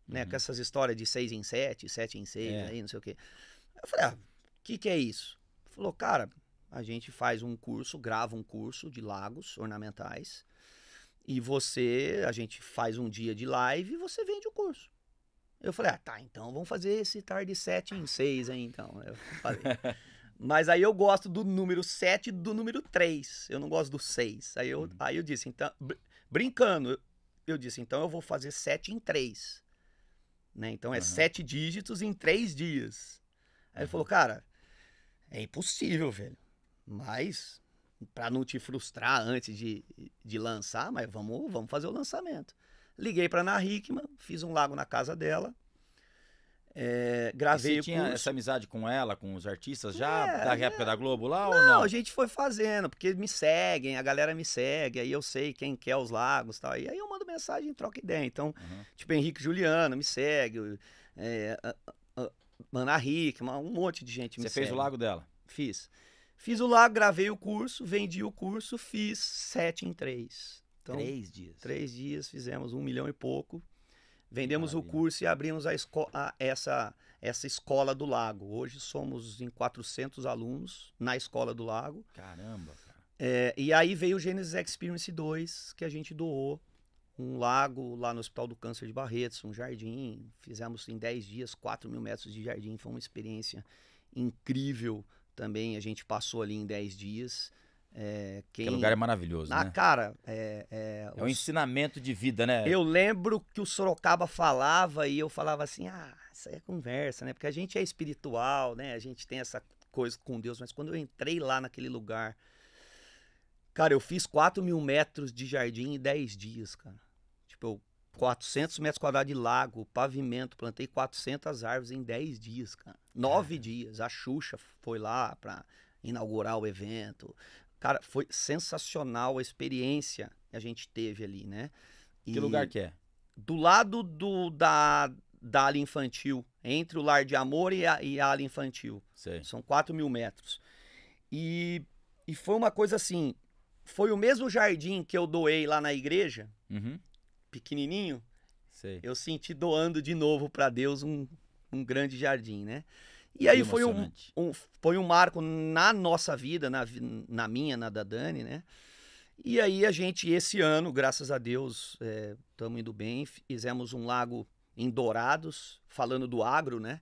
Né, uhum. Com essas histórias de seis em sete, sete em seis, é. aí, não sei o quê. Eu falei: Ah, o que, que é isso? Ele falou: Cara, a gente faz um curso, grava um curso de lagos ornamentais. E você, a gente faz um dia de live e você vende o curso. Eu falei, ah, tá, então vamos fazer esse tar 7 em 6 hein, então. Eu falei. *laughs* Mas aí eu gosto do número 7 e do número 3. Eu não gosto do 6. Aí eu, uhum. aí eu disse, então, br brincando, eu disse, então eu vou fazer 7 em 3. Né? Então é uhum. 7 dígitos em 3 dias. Aí uhum. ele falou, cara, é impossível, velho. Mas, para não te frustrar antes de, de lançar, mas vamos, vamos fazer o lançamento. Liguei para Ana Hickman, fiz um lago na casa dela. É, gravei e você tinha curso. essa amizade com ela, com os artistas já é, da é. época é. da Globo lá não, ou não? Não, a gente foi fazendo, porque me seguem, a galera me segue, aí eu sei quem quer os lagos e tal. E aí eu mando mensagem, troca ideia. Então, uhum. tipo, Henrique Juliano me segue, é, Ana Hickman, um monte de gente me segue. Você fez o lago dela? Fiz. Fiz o lago, gravei o curso, vendi o curso, fiz sete em três. Então, três dias. Três dias, fizemos um milhão e pouco. Vendemos Maravilha. o curso e abrimos a esco a, essa, essa escola do lago. Hoje somos em 400 alunos na escola do lago. Caramba, cara. É, e aí veio o Genesis Experience 2, que a gente doou um lago lá no Hospital do Câncer de Barretos, um jardim. Fizemos em 10 dias 4 mil metros de jardim. Foi uma experiência incrível também. A gente passou ali em 10 dias. É, quem... Que lugar é maravilhoso, Na né? cara, é... É, é um os... ensinamento de vida, né? Eu lembro que o Sorocaba falava e eu falava assim, ah, isso aí é conversa, né? Porque a gente é espiritual, né? A gente tem essa coisa com Deus, mas quando eu entrei lá naquele lugar... Cara, eu fiz 4 mil metros de jardim em 10 dias, cara. Tipo, 400 metros quadrados de lago, pavimento, plantei 400 árvores em 10 dias, cara. 9 é. dias. A Xuxa foi lá pra inaugurar o evento. Cara, foi sensacional a experiência que a gente teve ali, né? E que lugar que é? Do lado do, da, da ala infantil, entre o Lar de Amor e a, e a infantil. São 4 mil metros. E, e foi uma coisa assim, foi o mesmo jardim que eu doei lá na igreja, uhum. pequenininho, Sei. eu senti doando de novo para Deus um, um grande jardim, né? E aí foi um, um, foi um marco na nossa vida, na, na minha, na da Dani, né? E aí a gente, esse ano, graças a Deus, estamos é, indo bem, fizemos um lago em Dourados, falando do agro, né?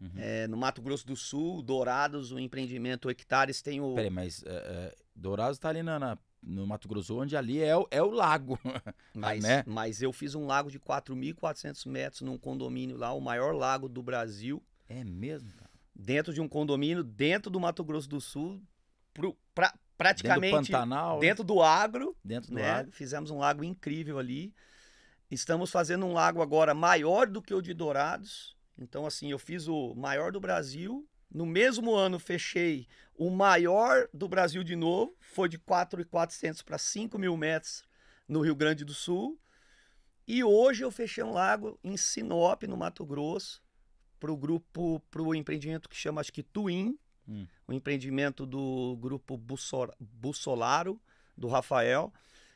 Uhum. É, no Mato Grosso do Sul, Dourados, o empreendimento Hectares tem o. Peraí, mas é, é Dourados está ali na, na, no Mato Grosso, onde ali é, é o lago. *laughs* Mas, né? mas eu fiz um lago de 4.400 metros num condomínio lá, o maior lago do Brasil. É mesmo? dentro de um condomínio, dentro do Mato Grosso do Sul, pro, pra, praticamente dentro do, Pantanal, né? dentro do agro. Dentro do né? agro. Fizemos um lago incrível ali. Estamos fazendo um lago agora maior do que o de Dourados. Então, assim, eu fiz o maior do Brasil. No mesmo ano, fechei o maior do Brasil de novo. Foi de 4,400 para 5 mil metros no Rio Grande do Sul. E hoje eu fechei um lago em Sinop, no Mato Grosso, para o grupo, para o empreendimento que chama, acho que Twin, hum. o empreendimento do grupo Bussolaro, do Rafael.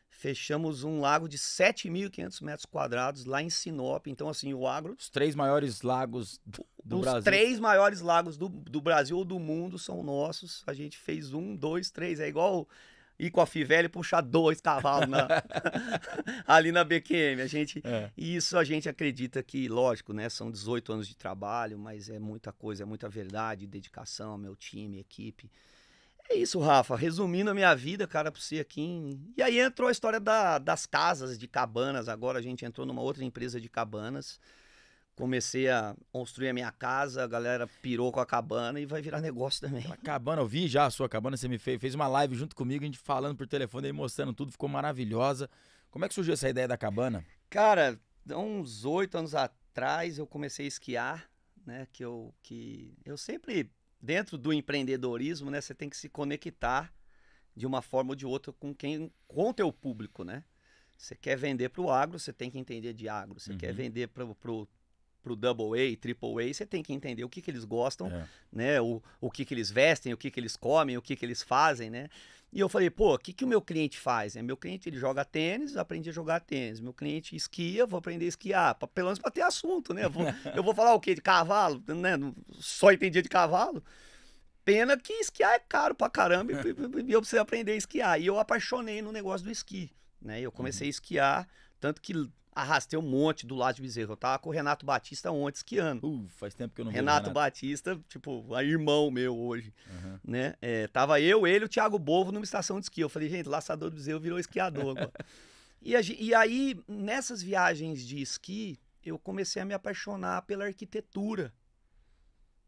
Fechamos um lago de 7.500 metros quadrados lá em Sinop. Então, assim, o agro. Os três maiores lagos do os Brasil. Os três maiores lagos do, do Brasil ou do mundo são nossos. A gente fez um, dois, três. É igual ir com a Fivela e puxar dois cavalos na... *laughs* ali na BQM. A gente, é. Isso a gente acredita que, lógico, né? São 18 anos de trabalho, mas é muita coisa, é muita verdade, dedicação ao meu time, equipe. É isso, Rafa. Resumindo a minha vida, cara, pra você aqui. Em... E aí entrou a história da, das casas de cabanas. Agora a gente entrou numa outra empresa de cabanas. Comecei a construir a minha casa, a galera pirou com a cabana e vai virar negócio também. Tá a cabana, eu vi já a sua cabana, você me fez, fez uma live junto comigo, a gente falando por telefone, e mostrando tudo, ficou maravilhosa. Como é que surgiu essa ideia da cabana? Cara, uns oito anos atrás eu comecei a esquiar, né? Que eu, que eu sempre, dentro do empreendedorismo, né? Você tem que se conectar de uma forma ou de outra com quem, com é o teu público, né? Você quer vender para o agro, você tem que entender de agro. Você uhum. quer vender para o pro double A, triple A, você tem que entender o que, que eles gostam, é. né? O, o que, que eles vestem, o que, que eles comem, o que, que eles fazem, né? E eu falei, pô, o que, que o meu cliente faz? Né? Meu cliente ele joga tênis, aprendi a jogar tênis. Meu cliente esquia, vou aprender a esquiar. Pra, pelo menos para ter assunto, né? Vou, *laughs* eu vou falar o quê? De cavalo, né? Só entendia de cavalo. Pena que esquiar é caro pra caramba é. e, eu preciso aprender a esquiar. E eu apaixonei no negócio do esqui, né? Eu comecei uhum. a esquiar, tanto que Arrastei um monte do lado de Bezerro. Eu tava com o Renato Batista ontem esquiando. Uh, faz tempo que eu não Renato, Renato. Batista, tipo, a irmão meu hoje, uhum. né? É, tava eu, ele e o Thiago Bovo numa estação de esqui. Eu falei, gente, laçador do Bezerro virou esquiador agora. *laughs* e, a, e aí, nessas viagens de esqui, eu comecei a me apaixonar pela arquitetura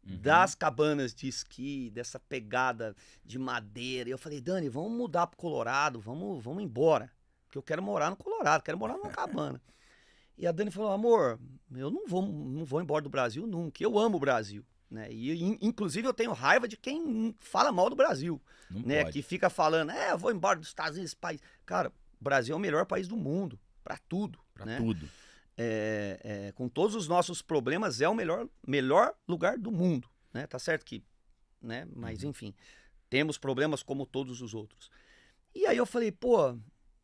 uhum. das cabanas de esqui, dessa pegada de madeira. E eu falei, Dani, vamos mudar pro Colorado, vamos, vamos embora. Porque eu quero morar no Colorado, quero morar numa cabana. *laughs* E a Dani falou: amor, eu não vou, não vou embora do Brasil nunca. Eu amo o Brasil. Né? E, inclusive, eu tenho raiva de quem fala mal do Brasil. né? Que fica falando, é, eu vou embora dos Estados Unidos, país. Cara, o Brasil é o melhor país do mundo, para tudo. Para né? tudo. É, é, com todos os nossos problemas, é o melhor, melhor lugar do mundo. Né? Tá certo que. Né? Mas, uhum. enfim, temos problemas como todos os outros. E aí eu falei, pô,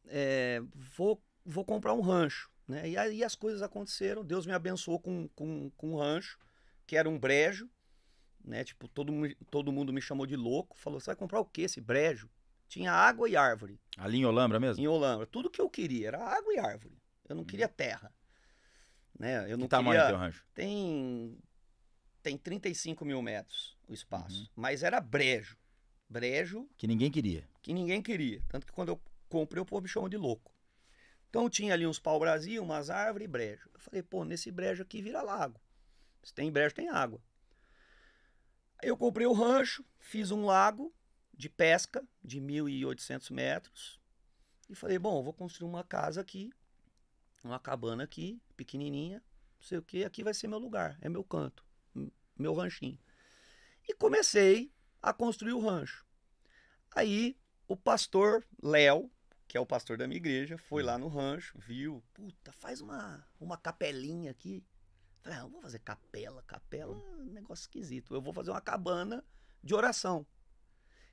é, vou, vou comprar um rancho. Né? E aí as coisas aconteceram. Deus me abençoou com, com, com um rancho, que era um brejo. Né? Tipo, todo, todo mundo me chamou de louco. Falou: você vai comprar o que esse brejo? Tinha água e árvore. Ali em Olambra mesmo? Em Olambra. Tudo que eu queria era água e árvore. Eu não hum. queria terra. Né? Eu que não tamanho queria... tem o rancho? Tem... tem 35 mil metros o espaço. Uhum. Mas era brejo. Brejo. Que ninguém queria. Que ninguém queria. Tanto que quando eu comprei, o povo me chamou de louco. Então tinha ali uns pau-brasil, umas árvores e brejo. Eu falei, pô, nesse brejo aqui vira lago. Se tem brejo, tem água. Aí eu comprei o rancho, fiz um lago de pesca de 1.800 metros. E falei, bom, vou construir uma casa aqui, uma cabana aqui, pequenininha, não sei o que, aqui vai ser meu lugar, é meu canto, meu ranchinho. E comecei a construir o rancho. Aí o pastor Léo, que é o pastor da minha igreja, foi lá hum. no rancho, viu, puta, faz uma, uma capelinha aqui. Falei, ah, eu vou fazer capela, capela hum. negócio esquisito. Eu vou fazer uma cabana de oração.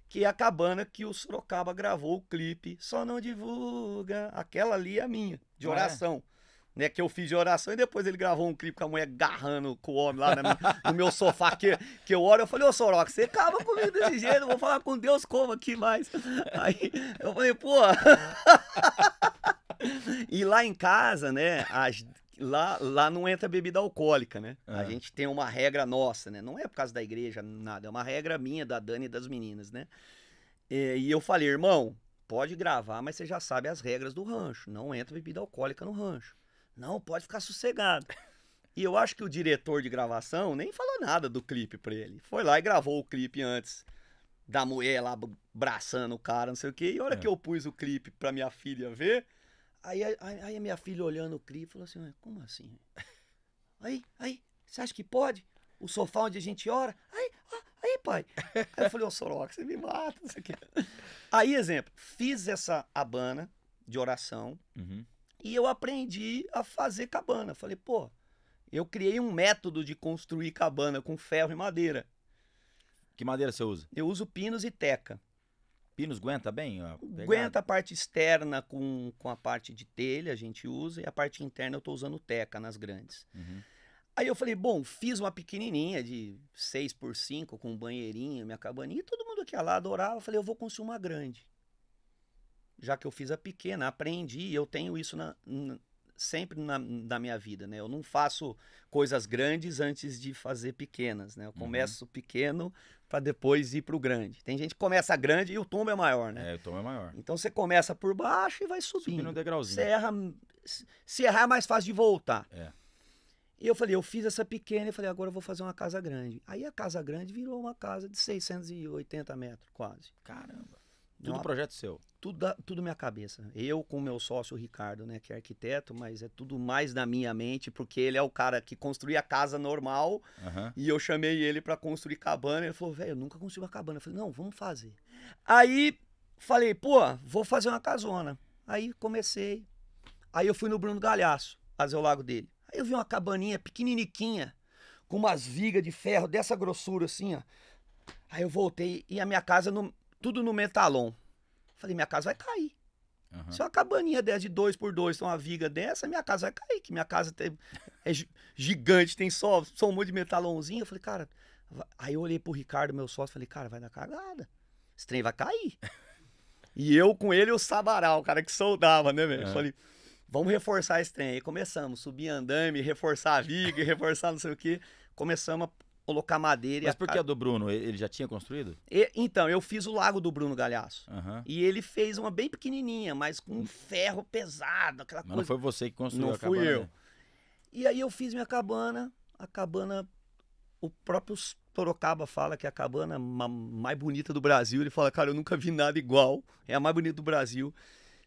Que é a cabana que o Sorocaba gravou o clipe, só não divulga. Aquela ali é a minha, de ah, é? oração. É né? Que eu fiz de oração e depois ele gravou um clipe com a mulher garrando com o homem lá no meu sofá que, que eu olho. Eu falei, ô Soroca, você acaba comigo desse jeito, vou falar com Deus como aqui mais. Aí eu falei, pô. e lá em casa, né? As, lá, lá não entra bebida alcoólica, né? A é. gente tem uma regra nossa, né? Não é por causa da igreja, nada. É uma regra minha, da Dani e das meninas, né? E, e eu falei, irmão, pode gravar, mas você já sabe as regras do rancho. Não entra bebida alcoólica no rancho. Não, pode ficar sossegado. E eu acho que o diretor de gravação nem falou nada do clipe pra ele. Foi lá e gravou o clipe antes da mulher lá braçando o cara, não sei o quê. E a hora é. que eu pus o clipe pra minha filha ver, aí, aí, aí, a minha filha olhando o clipe falou assim: como assim? Aí, aí, você acha que pode? O sofá onde a gente ora? Aí, aí, pai. Aí eu falei, ô oh, Soroca, você me mata, não sei o quê. Aí, exemplo, fiz essa abana de oração. Uhum. E eu aprendi a fazer cabana. Falei, pô, eu criei um método de construir cabana com ferro e madeira. Que madeira você usa? Eu uso pinos e teca. Pinos aguenta bem? A aguenta a parte externa com, com a parte de telha, a gente usa, e a parte interna eu estou usando teca nas grandes. Uhum. Aí eu falei, bom, fiz uma pequenininha de 6 por 5 com um banheirinho, minha cabaninha, e todo mundo aqui lá adorava. falei, eu vou construir uma grande já que eu fiz a pequena, aprendi, eu tenho isso na, na, sempre na, na, minha vida, né? Eu não faço coisas grandes antes de fazer pequenas, né? Eu uhum. começo uhum. pequeno para depois ir para o grande. Tem gente que começa grande e o tombo é maior, né? É, o tombo é maior. Então você começa por baixo e vai subindo. Subindo um degrauzinho. Você erra, se errar é mais fácil de voltar. É. E eu falei, eu fiz essa pequena e falei, agora eu vou fazer uma casa grande. Aí a casa grande virou uma casa de 680 metros, quase. Caramba. Tudo uma, projeto seu? Tudo, da, tudo minha cabeça. Eu com meu sócio Ricardo, né, que é arquiteto, mas é tudo mais da minha mente, porque ele é o cara que construía a casa normal uhum. e eu chamei ele para construir cabana. Ele falou, velho, eu nunca construí uma cabana. Eu falei, não, vamos fazer. Aí falei, pô, vou fazer uma casona. Aí comecei. Aí eu fui no Bruno Galhaço, fazer o lago dele. Aí eu vi uma cabaninha pequeniniquinha, com umas vigas de ferro dessa grossura assim, ó. Aí eu voltei e a minha casa não, tudo no metalon. Falei, minha casa vai cair. Uhum. Se uma cabaninha dessa de dois por dois, uma viga dessa, minha casa vai cair, que minha casa tem, é gigante, tem só, só um monte de metalonzinho. Eu falei, cara. Aí eu olhei pro Ricardo, meu sócio, falei, cara, vai dar cagada. Esse trem vai cair. *laughs* e eu com ele, o Sabará, o cara que soldava, né, velho? É. Falei, vamos reforçar esse trem. Aí começamos, subir andame, reforçar a viga, *laughs* reforçar não sei o quê. Começamos a colocar madeira. Mas por que a do Bruno? Ele já tinha construído? E, então, eu fiz o lago do Bruno Galhaço. Uhum. E ele fez uma bem pequenininha, mas com hum. ferro pesado, aquela mas coisa. não foi você que construiu não a fui eu. E aí eu fiz minha cabana, a cabana, o próprio Sorocaba fala que é a cabana mais bonita do Brasil. Ele fala, cara, eu nunca vi nada igual, é a mais bonita do Brasil.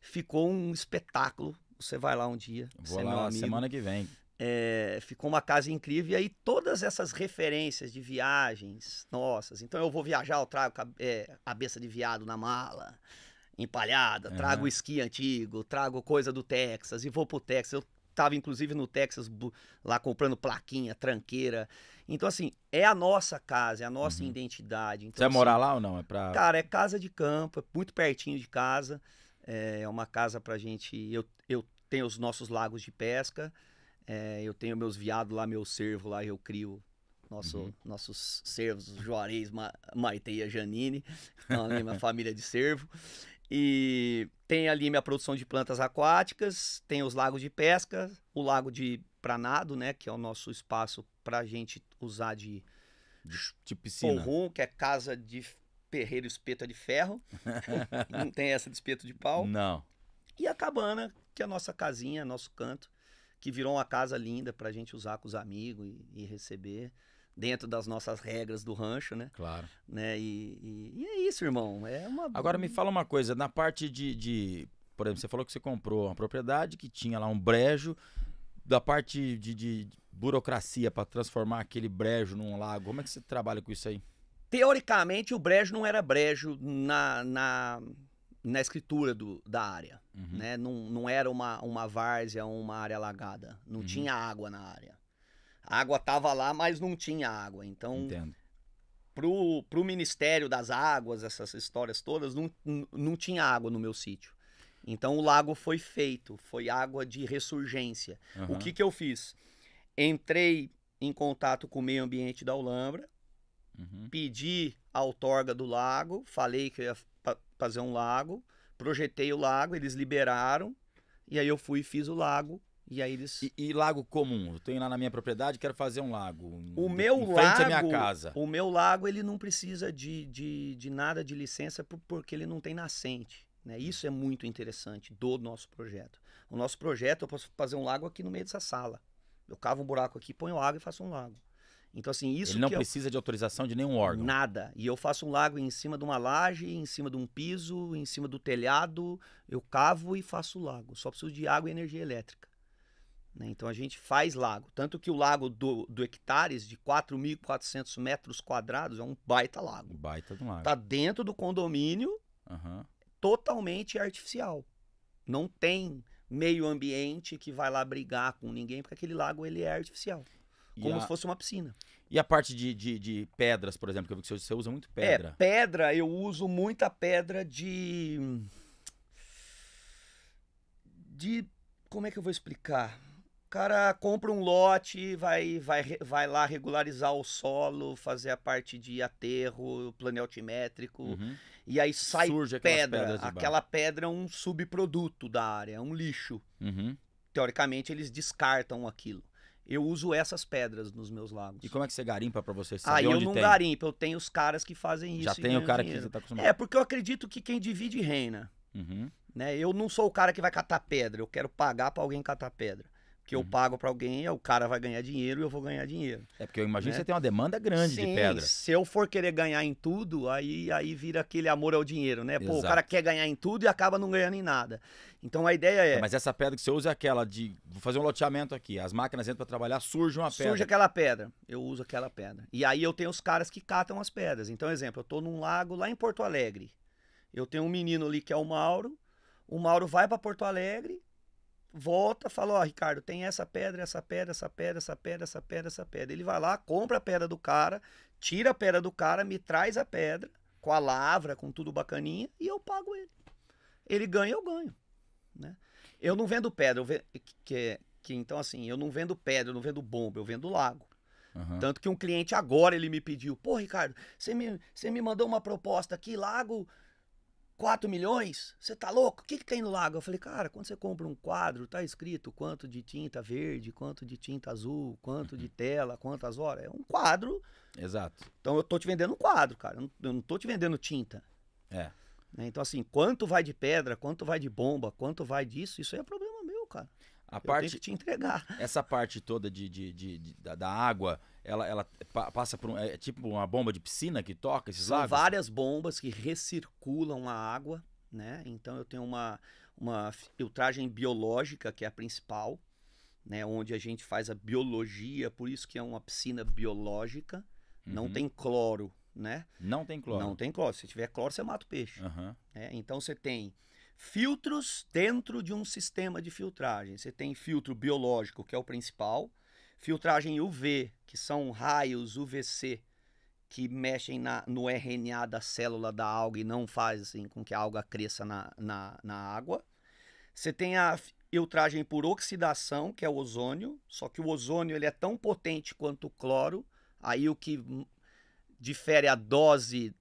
Ficou um espetáculo. Você vai lá um dia. Vou é lá é semana que vem. É, ficou uma casa incrível. E aí todas essas referências de viagens nossas. Então eu vou viajar, eu trago é, cabeça de viado na mala, empalhada, trago uhum. esqui antigo, trago coisa do Texas e vou pro Texas. Eu tava inclusive no Texas lá comprando plaquinha, tranqueira. Então assim, é a nossa casa, é a nossa uhum. identidade. Então, Você assim, vai morar assim, lá ou não? É pra... Cara, é casa de campo, é muito pertinho de casa. Eh, é uma casa pra gente... Eu, eu tenho os nossos lagos de pesca... É, eu tenho meus viados lá, meu servo lá, eu crio nosso, uhum. nossos servos, Juarez, Ma, Maite e a Janine, então, minha *laughs* família de servo. E tem ali minha produção de plantas aquáticas, tem os lagos de pesca, o lago de pranado, né, que é o nosso espaço para a gente usar de, de, de piscina. Porrum, que é casa de perreiro espeta de ferro. *laughs* Não tem essa de espeto de pau. Não. E a cabana, que é a nossa casinha, nosso canto, que virou uma casa linda para a gente usar com os amigos e, e, receber dentro das nossas regras do rancho, né? Claro. Né? E, e, e, é isso, irmão. É uma. Agora me fala uma coisa na parte de, de, por exemplo, você falou que você comprou uma propriedade que tinha lá um brejo da parte de, de burocracia para transformar aquele brejo num lago. Como é que você trabalha com isso aí? Teoricamente, o brejo não era brejo na, na na escritura do, da área. Uhum. Né? Não, não era uma, uma várzea ou uma área alagada. Não uhum. tinha água na área. A água estava lá, mas não tinha água. Então, para o Ministério das Águas, essas histórias todas, não, não tinha água no meu sítio. Então o lago foi feito, foi água de ressurgência. Uhum. O que, que eu fiz? Entrei em contato com o meio ambiente da Olambra, Uhum. Pedi a outorga do lago, falei que eu ia fazer um lago, projetei o lago, eles liberaram, e aí eu fui e fiz o lago. E aí eles. E, e lago comum? Eu tenho lá na minha propriedade, quero fazer um lago. O meu frente lago. À minha casa. O meu lago, ele não precisa de, de, de nada de licença porque ele não tem nascente. Né? Isso é muito interessante do nosso projeto. O nosso projeto, eu posso fazer um lago aqui no meio dessa sala. Eu cavo um buraco aqui, ponho água e faço um lago. Então, assim, isso. Ele não é precisa eu... de autorização de nenhum órgão. Nada. E eu faço um lago em cima de uma laje, em cima de um piso, em cima do telhado. Eu cavo e faço o lago. Só preciso de água e energia elétrica. Né? Então a gente faz lago. Tanto que o lago do, do hectares, de 4.400 metros quadrados, é um baita lago. baita de um lago. Tá dentro do condomínio, uhum. totalmente artificial. Não tem meio ambiente que vai lá brigar com ninguém, porque aquele lago ele é artificial como a... se fosse uma piscina. E a parte de, de, de, pedras, por exemplo, que eu vi que você usa muito é, pedra. É, pedra, eu uso muita pedra de. De. Como é que eu vou explicar? O cara compra um lote, vai, vai, vai lá regularizar o solo, fazer a parte de aterro, plano altimétrico. Uhum. E aí sai Surge pedra. Aquela pedra é um subproduto da área, é um lixo. Uhum. Teoricamente, eles descartam aquilo eu uso essas pedras nos meus lagos. E como é que você garimpa para você saber Aí ah, eu não tem? garimpo, eu tenho os caras que fazem Já isso. Já tem o cara dinheiro. que você tá acostumado. É, porque eu acredito que quem divide reina. Uhum. Né? Eu não sou o cara que vai catar pedra, eu quero pagar para alguém catar pedra que eu uhum. pago para alguém, o cara vai ganhar dinheiro e eu vou ganhar dinheiro. É porque eu imagino né? que você tem uma demanda grande Sim, de pedra. Se eu for querer ganhar em tudo, aí, aí vira aquele amor ao dinheiro, né? Pô, Exato. o cara quer ganhar em tudo e acaba não ganhando em nada. Então a ideia é. Mas essa pedra que você usa é aquela de. Vou fazer um loteamento aqui. As máquinas entram para trabalhar, surge uma pedra. Surge aquela pedra. Eu uso aquela pedra. E aí eu tenho os caras que catam as pedras. Então, exemplo, eu tô num lago lá em Porto Alegre. Eu tenho um menino ali que é o Mauro. O Mauro vai para Porto Alegre volta, fala, ó, oh, Ricardo, tem essa pedra, essa pedra, essa pedra, essa pedra, essa pedra, essa pedra. Ele vai lá, compra a pedra do cara, tira a pedra do cara, me traz a pedra, com a lavra, com tudo bacaninha, e eu pago ele. Ele ganha, eu ganho. Né? Eu não vendo pedra, eu vendo, que, que, então assim, eu não vendo pedra, eu não vendo bomba, eu vendo lago. Uhum. Tanto que um cliente agora ele me pediu, pô, Ricardo, você me, você me mandou uma proposta aqui, lago 4 milhões? Você tá louco? O que, que tem no lago? Eu falei, cara, quando você compra um quadro, tá escrito quanto de tinta verde, quanto de tinta azul, quanto de uhum. tela, quantas horas. É um quadro. Exato. Então eu tô te vendendo um quadro, cara. Eu não, tô te vendendo tinta. É. Né? Então, assim, quanto vai de pedra, quanto vai de bomba, quanto vai disso, isso aí é problema meu, cara. A eu parte, te entregar. Essa parte toda de, de, de, de da, da água ela, ela passa por um, é, é tipo uma bomba de piscina que toca esses São lagos? várias bombas que recirculam a água, né? Então eu tenho uma, uma filtragem biológica que é a principal, né? Onde a gente faz a biologia, por isso que é uma piscina biológica. Uhum. Não tem cloro, né? Não tem cloro. Não tem cloro. Se tiver cloro, você mata o peixe. Uhum. Né? Então você tem filtros dentro de um sistema de filtragem. Você tem filtro biológico, que é o principal, filtragem UV, que são raios UVC que mexem na, no RNA da célula da alga e não fazem com que a alga cresça na, na, na água. Você tem a filtragem por oxidação, que é o ozônio, só que o ozônio ele é tão potente quanto o cloro, aí o que difere a dose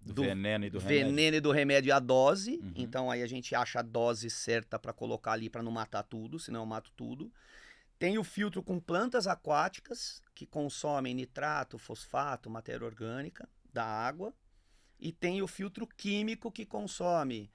do, do veneno, e do, veneno e do, remédio é a dose, uhum. então aí a gente acha a dose certa para colocar ali para não matar tudo, senão eu mato tudo. Tem o filtro com plantas aquáticas, que consomem nitrato, fosfato, matéria orgânica da água. E tem o filtro químico, que consome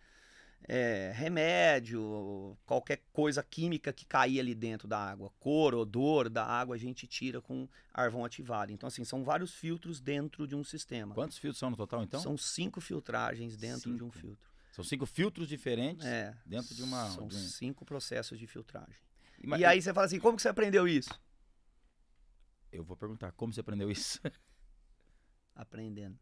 é, remédio, qualquer coisa química que caia ali dentro da água. Cor, odor da água, a gente tira com arvão ativado. Então, assim, são vários filtros dentro de um sistema. Quantos filtros são no total, então? São cinco filtragens dentro cinco. de um filtro. São cinco filtros diferentes é, dentro de uma. São de um... cinco processos de filtragem. Mas... E aí você fala assim, como que você aprendeu isso? Eu vou perguntar, como você aprendeu isso? *laughs* Aprendendo.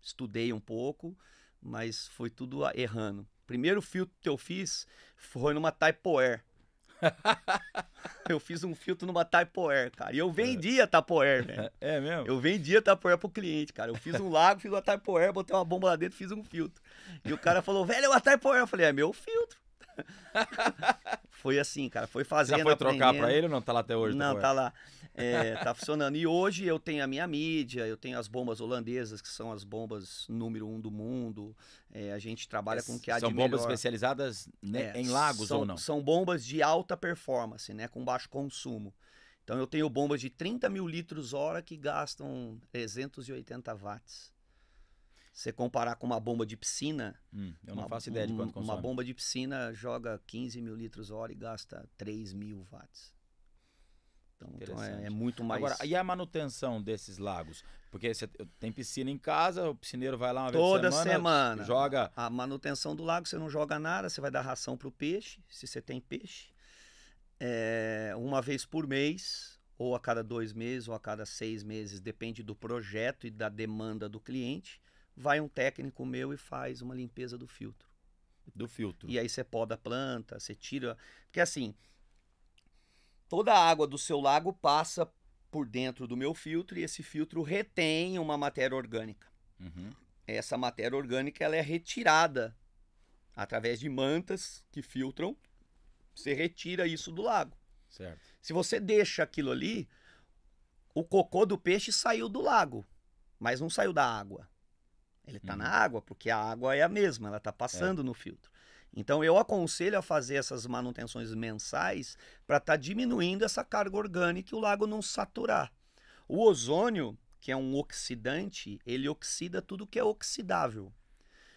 Estudei um pouco, mas foi tudo errando. Primeiro filtro que eu fiz foi numa Air. *laughs* eu fiz um filtro numa Air, cara. E eu é. vendia Air, velho. *laughs* É mesmo? Eu vendia Tupperware pro cliente, cara. Eu fiz um lago, fiz uma Air, botei uma bomba lá dentro, fiz um filtro. E o cara falou, velho, é uma Air. Eu falei, é meu filtro. Foi assim, cara, foi fazendo. já foi trocar para ele ou não? Tá lá até hoje? Tá não, tá, lá. É, tá funcionando. E hoje eu tenho a minha mídia, eu tenho as bombas holandesas, que são as bombas número um do mundo. É, a gente trabalha com o que há São bombas especializadas né, é, em lagos são, ou não? São bombas de alta performance, né? Com baixo consumo. Então eu tenho bombas de 30 mil litros hora que gastam 380 watts você comparar com uma bomba de piscina. Hum, eu não uma, faço ideia de quanto consome. Uma bomba de piscina joga 15 mil litros hora e gasta 3 mil watts. Então, então é, é, muito mais. Agora, e a manutenção desses lagos? Porque você tem piscina em casa, o piscineiro vai lá uma Toda vez por semana, semana. Joga. A manutenção do lago, você não joga nada, você vai dar ração para o peixe, se você tem peixe. É, uma vez por mês, ou a cada dois meses, ou a cada seis meses, depende do projeto e da demanda do cliente vai um técnico meu e faz uma limpeza do filtro. Do filtro. E aí você poda a planta, você tira. Porque assim, toda a água do seu lago passa por dentro do meu filtro e esse filtro retém uma matéria orgânica. Uhum. Essa matéria orgânica ela é retirada através de mantas que filtram. Você retira isso do lago. Certo. Se você deixa aquilo ali, o cocô do peixe saiu do lago, mas não saiu da água. Ele está uhum. na água, porque a água é a mesma, ela está passando é. no filtro. Então eu aconselho a fazer essas manutenções mensais para estar tá diminuindo essa carga orgânica e o lago não saturar. O ozônio, que é um oxidante, ele oxida tudo que é oxidável.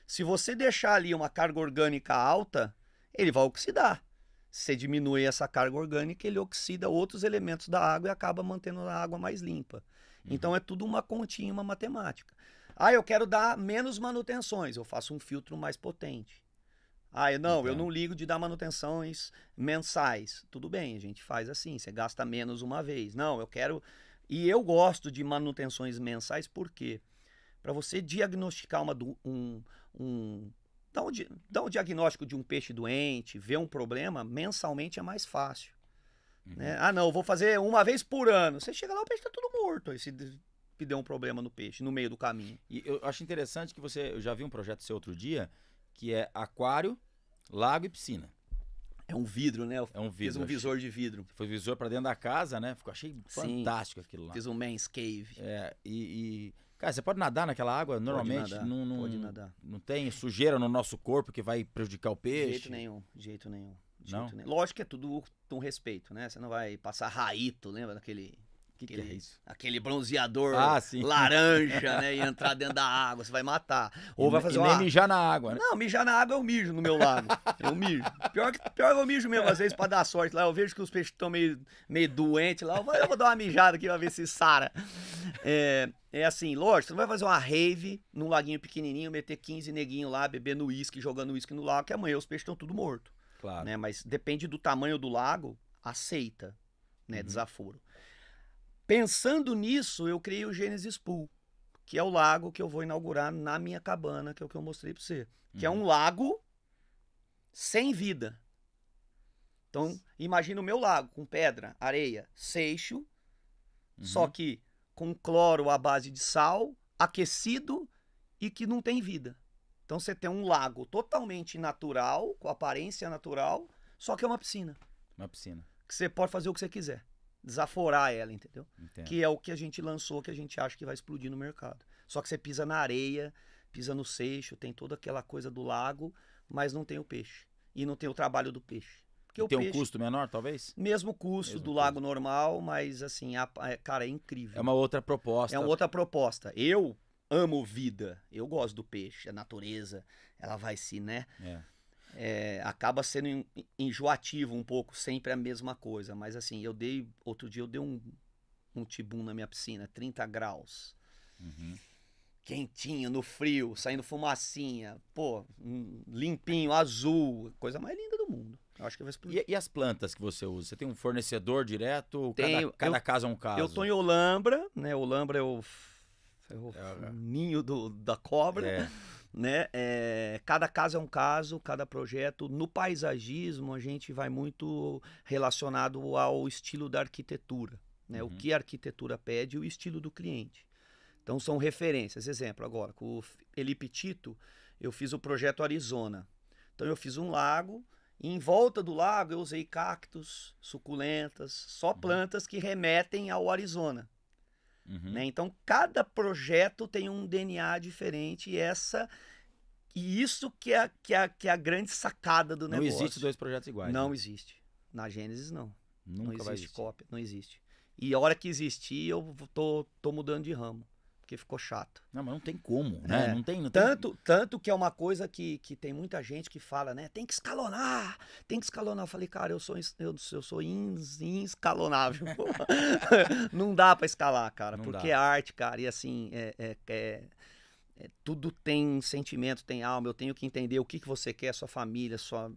Se você deixar ali uma carga orgânica alta, ele vai oxidar. Se diminui essa carga orgânica, ele oxida outros elementos da água e acaba mantendo a água mais limpa. Então, uhum. Então é tudo uma continha, uma matemática. Ah, eu quero dar menos manutenções, eu faço um filtro mais potente. Ah, eu, não, eu não ligo de dar manutenções mensais. Tudo bem, a gente faz assim, você gasta menos uma vez. Não, eu quero. E eu gosto de manutenções mensais, por quê? Para você diagnosticar uma, um, um Dá o, diagnóstico de um peixe doente, ver um problema, mensalmente é mais fácil. Né? Uhum. Né? Ah, não, vou fazer uma vez por ano. Você chega lá, o peixe está tudo morto. Esse que deu um problema no peixe, no meio do caminho. E eu acho interessante que você. Eu já vi um projeto seu outro dia, que é aquário, lago e piscina. É um vidro, né? Eu é um vidro. Fiz um visor achei. de vidro. Foi visor para dentro da casa, né? Ficou, achei Sim. fantástico aquilo lá. Fiz um man's cave. É, e, e... Cara, você pode nadar naquela água normalmente? Pode nadar, não, não, pode nadar. Não tem sujeira no nosso corpo que vai prejudicar o peixe? De jeito nenhum, de jeito nenhum. De não? Jeito nenhum. Lógico que é tudo com respeito, né? Você não vai passar raito, lembra daquele que, aquele, que é isso? Aquele bronzeador ah, laranja, né? *laughs* E entrar dentro da água, você vai matar. Ou e, vai fazer uma... nem mijar na água, né? Não, mijar na água eu mijo no meu lago. *laughs* Eu mijo. Pior que, pior que eu mijo mesmo, às vezes, pra dar sorte lá. Eu vejo que os peixes estão meio, meio doentes lá. Eu vou, eu vou dar uma mijada aqui pra ver se sara. É, é assim, lógico, você não vai fazer uma rave num laguinho pequenininho, meter 15 neguinho lá, bebendo uísque, jogando uísque no lago, que amanhã os peixes estão tudo morto. Claro. Né? Mas depende do tamanho do lago, aceita, né? Uhum. Desaforo. Pensando nisso, eu criei o Gênesis Pool, que é o lago que eu vou inaugurar na minha cabana, que é o que eu mostrei para você. Que uhum. é um uhum. lago sem vida. Então, imagina o meu lago com pedra, areia, seixo, uhum. só que com cloro à base de sal, aquecido e que não tem vida. Então você tem um lago totalmente natural, com aparência natural, só que é uma piscina. Uma piscina. Que você pode fazer o que você quiser desaforar ela, entendeu? Entendo. Que é o que a gente lançou, que a gente acha que vai explodir no mercado. Só que você pisa na areia, pisa no seixo, tem toda aquela coisa do lago, mas não tem o peixe. E não tem o trabalho do peixe. Porque tem peixe, um custo menor, talvez? Mesmo custo mesmo do custo. lago normal, mas assim, a, cara, é incrível. É uma outra proposta. É uma outra proposta. Eu amo vida, eu gosto do peixe, a natureza, ela vai se, né? É é, acaba sendo enjoativo um pouco, sempre a mesma coisa. Mas assim, eu dei. Outro dia eu dei um, um tibum na minha piscina, 30 graus. Uhum. Quentinho, no frio, saindo fumacinha, pô, limpinho, azul, coisa mais linda do mundo. Eu acho que vai explodir. E, e, as plantas que você usa? Você tem um fornecedor direto? Tenho, cada, cada eu, casa é um caso? Eu tô em Olambra, né? Olambra é o, é o é, né? ninho do, da cobra. É né? É, cada caso é um caso, cada projeto. No paisagismo, a gente vai muito relacionado ao estilo da arquitetura, né? Uhum. O que a arquitetura pede e o estilo do cliente. Então são referências. Exemplo, agora, com o Felipe Tito, eu fiz o projeto Arizona. Então eu fiz um lago, e em volta do lago eu usei cactos, suculentas, só uhum. plantas que remetem ao Arizona. Uhum. Né? Então, cada projeto tem um DNA diferente e essa. E isso que é, que, é, que é a grande sacada do negócio. Não existe dois projetos iguais. Não né? existe. Na Gênesis, não. Nunca não existe cópia, não existe. E a hora que existir, eu tô, tô mudando de ramo porque ficou chato. Não, mas não tem como, né? É. Não tem, não tanto, tem... tanto que é uma coisa que, que tem muita gente que fala, né? Tem que escalonar, tem que escalonar. Eu falei, cara, eu sou, eu, eu sou inescalonável *laughs* *laughs* não dá para escalar, cara, não porque dá. é arte, cara, e assim, é, é, é, é tudo tem sentimento, tem alma. Eu tenho que entender o que, que você quer, sua família, sua,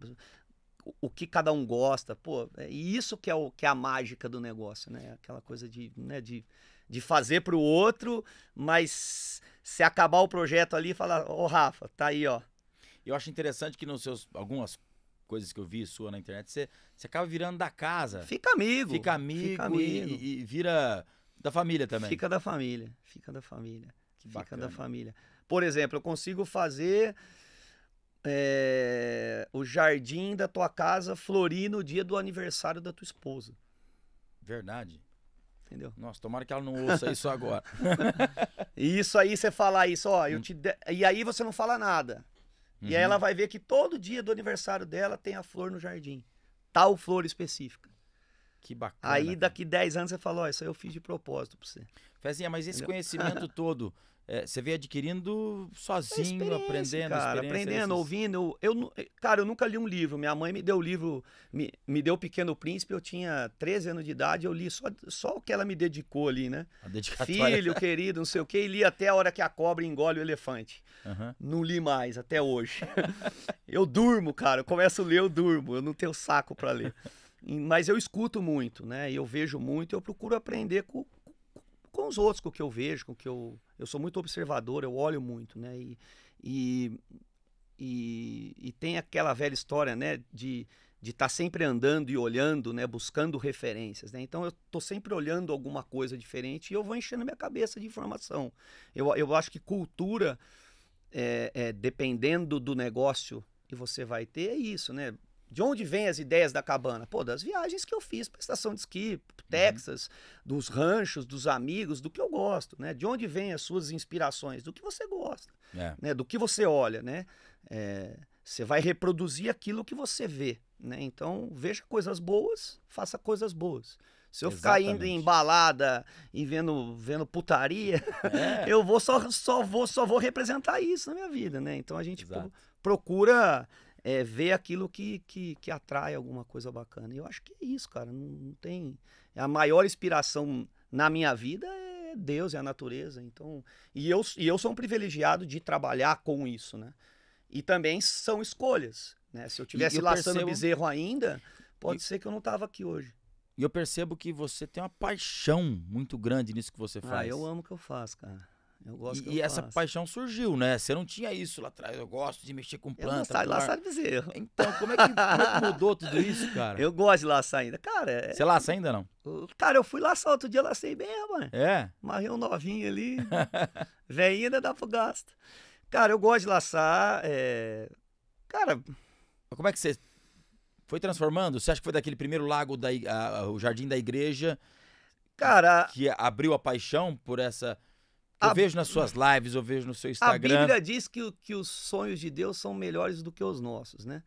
o, que cada um gosta. Pô, e é isso que é, o, que é a mágica do negócio, né? Aquela coisa de, né, de de fazer para o outro, mas se acabar o projeto ali, falar, ô oh, Rafa, tá aí, ó. Eu acho interessante que nos seus algumas coisas que eu vi sua na internet, você, você acaba virando da casa. Fica amigo. Fica amigo, fica amigo. E, e, vira da família também. Fica da família, fica da família. Que fica bacana. da família. Por exemplo, eu consigo fazer é, o jardim da tua casa florir no dia do aniversário da tua esposa. Verdade. Entendeu? Nossa, tomara que ela não ouça isso agora. *laughs* e isso aí, você falar isso, ó, eu hum. te. De... E aí você não fala nada. Uhum. E aí uhum. ela vai ver que todo dia do aniversário dela tem a flor no jardim. Tal flor específica. Que bacana. Aí daqui cara. 10 anos você fala, ó, isso aí eu fiz de propósito pra você. Fezinha, mas esse Entendeu? conhecimento *laughs* todo é, você veio adquirindo sozinho, é aprendendo, cara, aprendendo, ouvindo. Eu, cara, eu nunca li um livro. Minha mãe me deu o livro, me, me deu o Pequeno Príncipe. Eu tinha 13 anos de idade, eu li só, só o que ela me dedicou ali, né? Filho, *laughs* querido, não sei o quê. E li até a hora que a cobra engole o elefante. Uhum. Não li mais até hoje. eu durmo, cara. Eu começo a ler, eu durmo. Eu não tenho saco para ler. Mas eu escuto muito, né? Eu vejo muito. Eu procuro aprender com com os outros, com o que eu vejo, com o que eu. Eu sou muito observador, eu olho muito, né? E, e, e, e tem aquela velha história, né? De de estar tá sempre andando e olhando, né, buscando referências, né? Então eu estou sempre olhando alguma coisa diferente e eu vou enchendo minha cabeça de informação. Eu, eu acho que cultura, é, é, dependendo do negócio que você vai ter, é isso, né? De onde vêm as ideias da cabana? Pô, das viagens que eu fiz para estação de esqui, uhum. Texas, uhum. dos ranchos, dos amigos, do que eu gosto, né? De onde vêm as suas inspirações? Do que você gosta, é. né? Do que você olha, né? É, você vai reproduzir aquilo que você vê, né? Então, veja coisas boas, faça coisas boas. Se eu Exatamente. ficar indo em balada e vendo, vendo putaria, é. *laughs* eu vou só, só vou só vou representar isso na minha vida, né? Então a gente procura é, ver aquilo que, que, que, atrai alguma coisa bacana. E eu acho que é isso, cara. Não, não, tem. É a maior inspiração na minha vida é Deus, é a natureza. Então, e eu, e eu sou um privilegiado de trabalhar com isso, né? E também são escolhas. Né? Se eu tivesse eu laçando percebo... bezerro ainda, pode e... ser que eu não tava aqui hoje. E eu percebo que você tem uma paixão muito grande nisso que você ah, faz. Ah, eu amo o que eu faço, cara. Eu gosto e, eu essa paixão surgiu, né? Você não tinha isso lá atrás. Eu gosto de mexer com planta. Eu não sai laçar bezerro. Então, como é, que, como é que mudou tudo isso, cara? Eu gosto de laçar ainda. Cara, é... Você laça ainda não? Cara, eu fui laçar outro dia, lacei bem, mano. É? Marrei um novinho ali. *laughs* Vem ainda dá pro gasto. Cara, eu gosto de laçar. É... Cara... Como é que você foi transformando? Você acha que foi daquele primeiro lago, da, a, a, o jardim da igreja... Cara... Que abriu a paixão por essa eu a... vejo nas suas lives, eu vejo no seu Instagram. A Bíblia diz que, que os sonhos de Deus são melhores do que os nossos, né?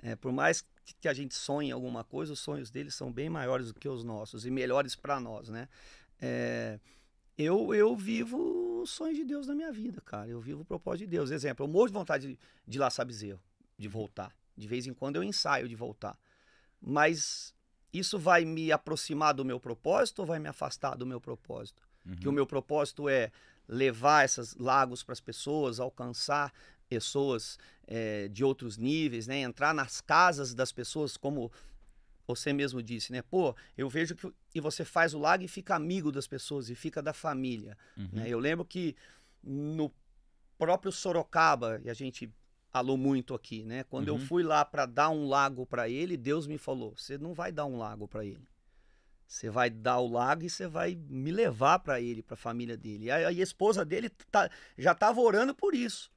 É, por mais que a gente sonhe alguma coisa, os sonhos deles são bem maiores do que os nossos e melhores para nós, né? É, eu, eu vivo os sonhos de Deus na minha vida, cara. Eu vivo o propósito de Deus. Exemplo, eu morro de vontade de, de laçar bezerro, de voltar. De vez em quando eu ensaio de voltar. Mas isso vai me aproximar do meu propósito ou vai me afastar do meu propósito? Uhum. Que o meu propósito é levar esses lagos para as pessoas, alcançar pessoas é, de outros níveis, né? Entrar nas casas das pessoas, como você mesmo disse, né? Pô, eu vejo que e você faz o lago e fica amigo das pessoas e fica da família. Uhum. Né? Eu lembro que no próprio Sorocaba, e a gente falou muito aqui, né? Quando uhum. eu fui lá para dar um lago para ele, Deus me falou: você não vai dar um lago para ele. Você vai dar o lago e você vai me levar para ele, para a família dele. E a, a esposa dele tá, já estava orando por isso.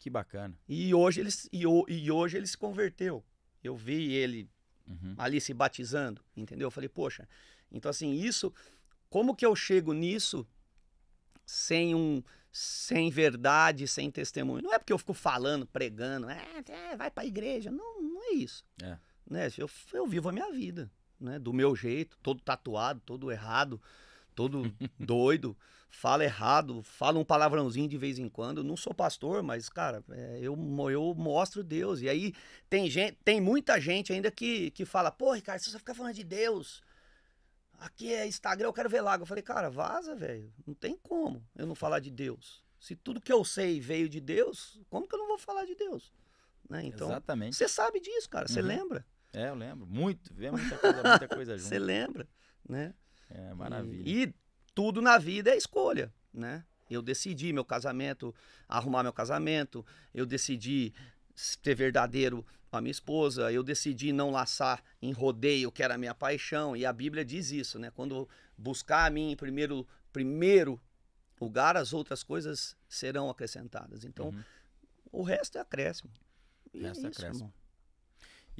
Que bacana. E hoje ele, e, e hoje ele se converteu. Eu vi ele uhum. ali se batizando, entendeu? Eu falei, poxa, então assim, isso, como que eu chego nisso sem um, sem verdade, sem testemunho? Não é porque eu fico falando, pregando, é, é vai para a igreja. Não, não é isso. É. Né? Eu, eu vivo a minha vida né? Do meu jeito, todo tatuado, todo errado, todo *laughs* doido, fala errado, fala um palavrãozinho de vez em quando. Não sou pastor, mas, cara, é, eu, eu mostro Deus. E aí tem, gente, tem muita gente ainda que, que fala, pô, Ricardo, você só fica falando de Deus. Aqui é Instagram, eu quero ver lago. Eu falei, cara, vaza, velho. Não tem como eu não falar de Deus. Se tudo que eu sei veio de Deus, como que eu não vou falar de Deus? Né? Então, Exatamente. Você sabe disso, cara. Você uhum. lembra? É, eu lembro. Muito. Vemos muita coisa, muita coisa *laughs* junto. Você lembra, né? É, maravilha. E, e, tudo na vida é escolha, né? Eu decidi meu casamento, arrumar meu casamento, eu decidi ser verdadeiro com a minha esposa, eu decidi não laçar em rodeio, que era a minha paixão, e a Bíblia diz isso, né? Quando buscar a mim em primeiro, primeiro lugar, as outras coisas serão acrescentadas. Então, uhum. o resto é acréscimo. E o resto é, é acréscimo.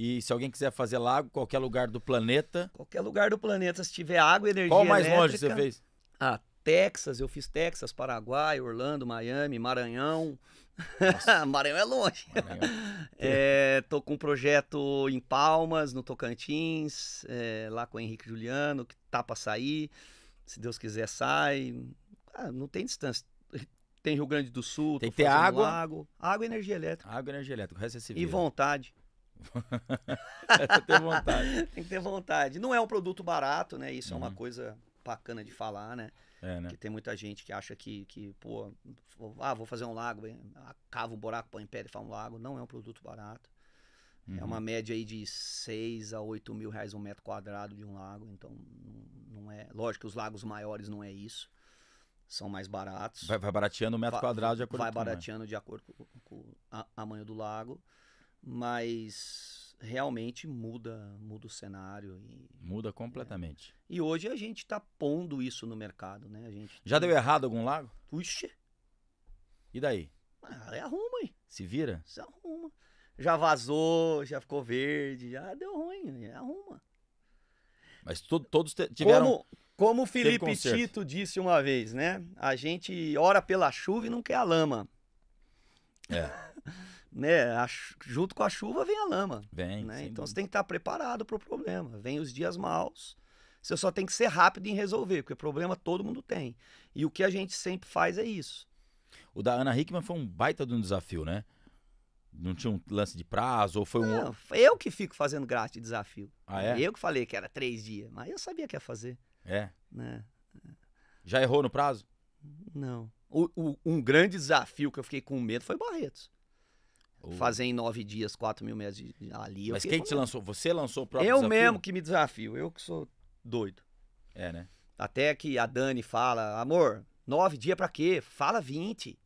E se alguém quiser fazer lago, qualquer lugar do planeta. Qualquer lugar do planeta, se tiver água e energia. Qual mais elétrica, longe você fez? Ah, Texas, eu fiz Texas, Paraguai, Orlando, Miami, Maranhão. *laughs* Maranhão é longe. Maranhão. *laughs* é, com um projeto em Palmas, no Tocantins, é, lá com o Henrique Juliano, que tá para sair. Se Deus quiser, sai. Ah, não tem distância. Tem Rio Grande do Sul, tem que ter água. Lago. Água e energia elétrica. Água e energia elétrica, o resto é civil. E vontade ter vontade. *laughs* Tem que ter vontade. Não é um produto barato, né? Isso uhum. é uma uhum. coisa bacana de falar, né? É, né? Que tem muita gente que acha que, que pô, ah, vou fazer um lago, ah, cava um buraco, põe em pedra e faz um lago. Não é um produto barato. Uhum. É uma uhum. média aí de 6 a 8 mil reais um metro quadrado de um lago. Então, não é. Lógico que os lagos maiores não é isso. São mais baratos. Vai, vai barateando o metro quadrado de acordo vai com Vai né? barateando né? de acordo com, com a, a tamanho do lago mas realmente muda, muda o cenário e muda é. completamente. É. E hoje a gente está pondo isso no mercado, né? A gente já tem... deu errado algum lago? Puxa. E daí? Ah, arruma é aí. Se vira? Se arruma. É já vazou, já ficou verde, já deu ruim, arruma. Né? Mas to todos tiveram. Como, como o Felipe Tito disse uma vez, né? A gente ora pela chuva e não quer a lama. É. *laughs* né, a, junto com a chuva vem a lama. Vem. Né? Então você tem que estar preparado para o problema. Vem os dias maus. Você só tem que ser rápido em resolver, porque problema todo mundo tem. E o que a gente sempre faz é isso. O da Ana Hickman foi um baita de um desafio, né? Não tinha um lance de prazo ou foi um. Não, eu que fico fazendo graça de desafio. Ah, é? Eu que falei que era três dias, mas eu sabia que ia fazer. É. Né? Já errou no prazo? Não. O, o, um grande desafio que eu fiquei com medo foi Barretos. Oh. Fazer em nove dias, quatro mil metros de, ali. Mas quem te lançou? Você lançou o próprio Eu desafio? mesmo que me desafio. Eu que sou doido. É, né? Até que a Dani fala, amor, nove dias para quê? Fala vinte.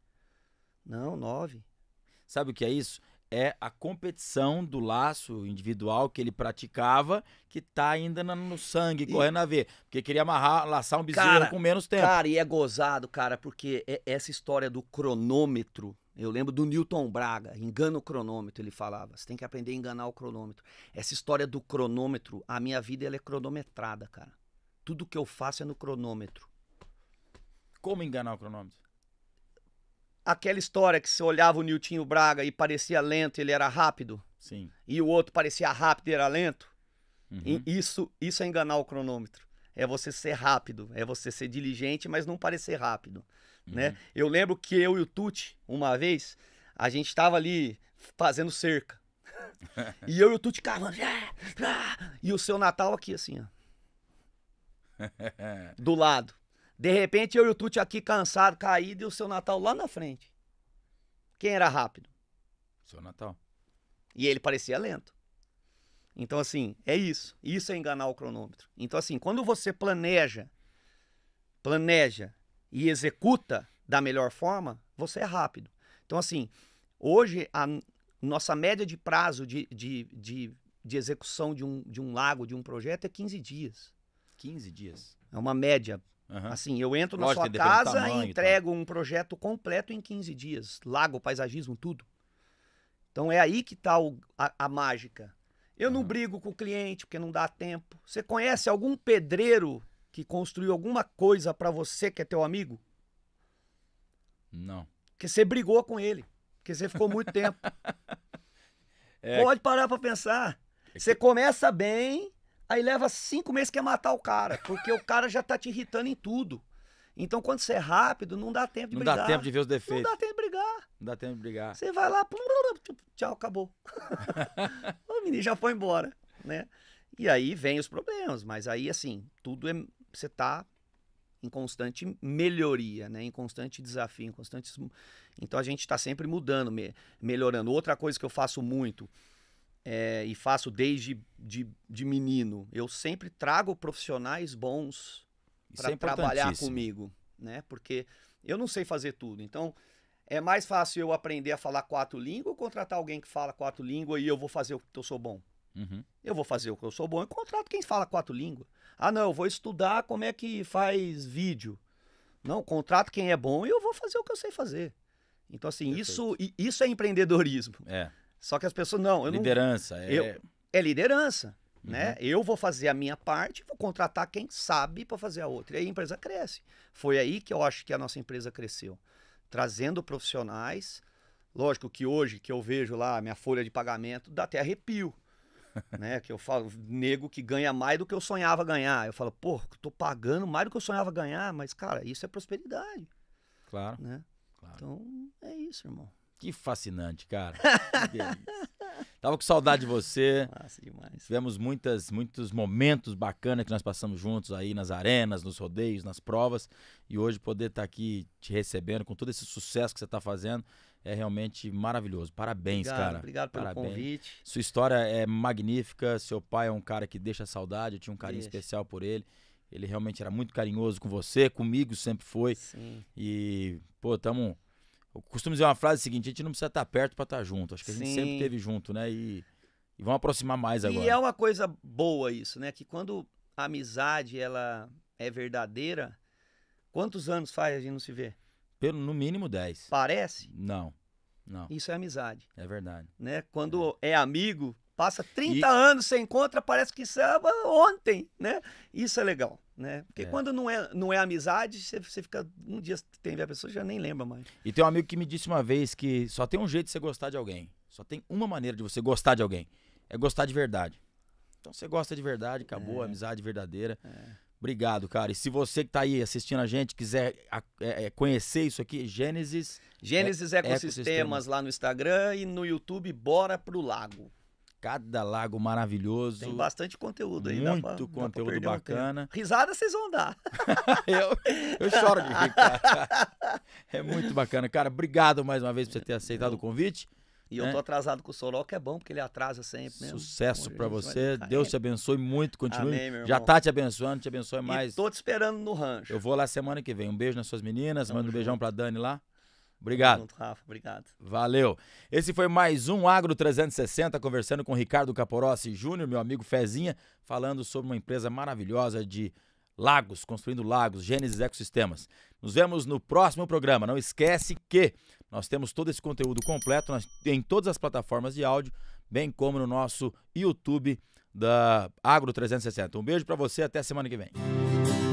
Não, nove. Sabe o que é isso? É a competição do laço individual que ele praticava que tá ainda no sangue, e... correndo a ver. Porque queria amarrar, laçar um bezerro cara, com menos tempo. Cara, e é gozado, cara, porque é essa história do cronômetro eu lembro do Newton Braga, engana o cronômetro, ele falava. Você tem que aprender a enganar o cronômetro. Essa história do cronômetro, a minha vida ela é cronometrada, cara. Tudo que eu faço é no cronômetro. Como enganar o cronômetro? Aquela história que você olhava o Newton Braga e parecia lento, ele era rápido. Sim. E o outro parecia rápido e era lento. Uhum. isso, isso é enganar o cronômetro. É você ser rápido, é você ser diligente, mas não parecer rápido. Uhum. né? Eu lembro que eu e o Tuti, uma vez, a gente estava ali fazendo cerca. *laughs* e eu e o Tuti cavando. Ah, ah", e o seu Natal aqui, assim, ó. *laughs* Do lado. De repente, eu e o Tuti aqui cansado, caído, e o seu Natal lá na frente. Quem era rápido? Seu Natal. E ele parecia lento. Então, assim, é isso. Isso é enganar o cronômetro. Então, assim, quando você planeja, planeja e executa da melhor forma, você é rápido. Então, assim, hoje a nossa média de prazo de, de, de, de execução de um, de um lago, de um projeto, é 15 dias. 15 dias? É uma média. Uhum. Assim, eu entro Lógico, na sua casa e entrego então. um projeto completo em 15 dias. Lago, paisagismo, tudo. Então é aí que está a, a, mágica. Eu uhum. não brigo com o cliente porque não dá tempo. Você conhece algum pedreiro que construiu alguma coisa para você que é teu amigo? Não. Porque você brigou com ele. Porque você ficou muito tempo. *laughs* É... Pode parar pra pensar. É... Você começa bem, aí leva cinco meses que é matar o cara. Porque o cara já tá te irritando em tudo. Então, quando você é rápido, não dá tempo de não brigar. Não dá tempo de ver os defeitos. Não dá tempo de brigar. Não dá tempo de brigar. Você vai lá, tipo, tchau, acabou. *laughs* o menino já foi embora, né? E aí vem os problemas, mas aí, assim, tudo é você está em constante melhoria, né? Em constante desafio, em constante... Então a gente está sempre mudando, me... melhorando. Outra coisa que eu faço muito é... e faço desde de, de menino, eu sempre trago profissionais bons para é trabalhar comigo, né? Porque eu não sei fazer tudo, então... É mais fácil eu aprender a falar quatro línguas ou contratar alguém que fala quatro línguas e eu vou fazer o que eu sou bom? Uhum. Eu vou fazer o que eu sou bom e contrato quem fala quatro línguas. Ah, não, eu vou estudar como é que faz vídeo. Não, contrato quem é bom e eu vou fazer o que eu sei fazer. Então, assim, isso, isso é empreendedorismo. É. Só que as pessoas não. liderança. Não, é... é liderança. Né? Uhum. Né? Eu vou fazer a minha parte, vou contratar quem sabe para fazer a outra. E aí a empresa cresce. Foi aí que eu acho que a nossa empresa cresceu. Trazendo profissionais. Lógico que hoje que eu vejo lá a minha folha de pagamento, dá até arrepio né? Que eu falo, nego que ganha mais do que eu sonhava ganhar. Eu falo, pô, tô pagando mais do que eu sonhava ganhar, mas, cara, isso é prosperidade. Claro. Né? claro. Então, é isso, irmão. Que fascinante, cara. que Tava com saudade de você. Massa demais. Tivemos muitas, muitos momentos bacanas que nós passamos juntos aí nas arenas, nos rodeios, nas provas. E hoje poder estar tá aqui te recebendo com todo esse sucesso que você está fazendo é realmente maravilhoso. Parabéns, obrigado, cara. Obrigado pelo Parabéns. convite. Sua história é magnífica. Seu pai é um cara que deixa saudade. Eu tinha um carinho especial por ele. Ele realmente era muito carinhoso com você, comigo sempre foi. Sim. E, pô, tamo. Eu costumo dizer uma frase seguinte: a gente não precisa estar tá perto para estar tá junto. Acho que a gente Sim. sempre esteve junto, né? E, e vamos aproximar mais e agora. E é uma coisa boa isso, né? Que quando a amizade ela é verdadeira, quantos anos faz a gente não se vê? pelo no mínimo 10. Parece? Não. Não. Isso é amizade. É verdade. Né? Quando é, é amigo, passa 30 e... anos sem encontra, parece que estava ontem, né? Isso é legal, né? Porque é. quando não é, não é amizade, você, você fica um dia tem a pessoa já nem lembra mais. E tem um amigo que me disse uma vez que só tem um jeito de você gostar de alguém. Só tem uma maneira de você gostar de alguém. É gostar de verdade. Então você gosta de verdade, acabou é. a amizade verdadeira. É. Obrigado, cara. E se você que está aí assistindo a gente, quiser é, é, conhecer isso aqui, Gênesis. Gênesis é, Ecossistemas, lá no Instagram e no YouTube, bora pro lago. Cada lago maravilhoso. Tem bastante conteúdo aí, Muito pra, conteúdo bacana. Um Risada vocês vão dar. *laughs* eu, eu choro de rir, cara. É muito bacana. Cara, obrigado mais uma vez por você ter aceitado o convite. E eu né? tô atrasado com o que é bom, porque ele atrasa sempre mesmo. Né? Sucesso para você. Vai... Deus te abençoe muito, continue. Amém, Já tá te abençoando, te abençoe mais. E tô te esperando no rancho. Eu vou lá semana que vem. Um beijo nas suas meninas, manda um beijão pra Dani lá. Obrigado. Junto, Rafa, obrigado. Valeu. Esse foi mais um Agro 360, conversando com Ricardo Caporossi Júnior, meu amigo Fezinha, falando sobre uma empresa maravilhosa de lagos, construindo lagos, Gênesis Ecosistemas. Nos vemos no próximo programa. Não esquece que nós temos todo esse conteúdo completo nós, em todas as plataformas de áudio, bem como no nosso YouTube da Agro 360. Um beijo para você, até semana que vem.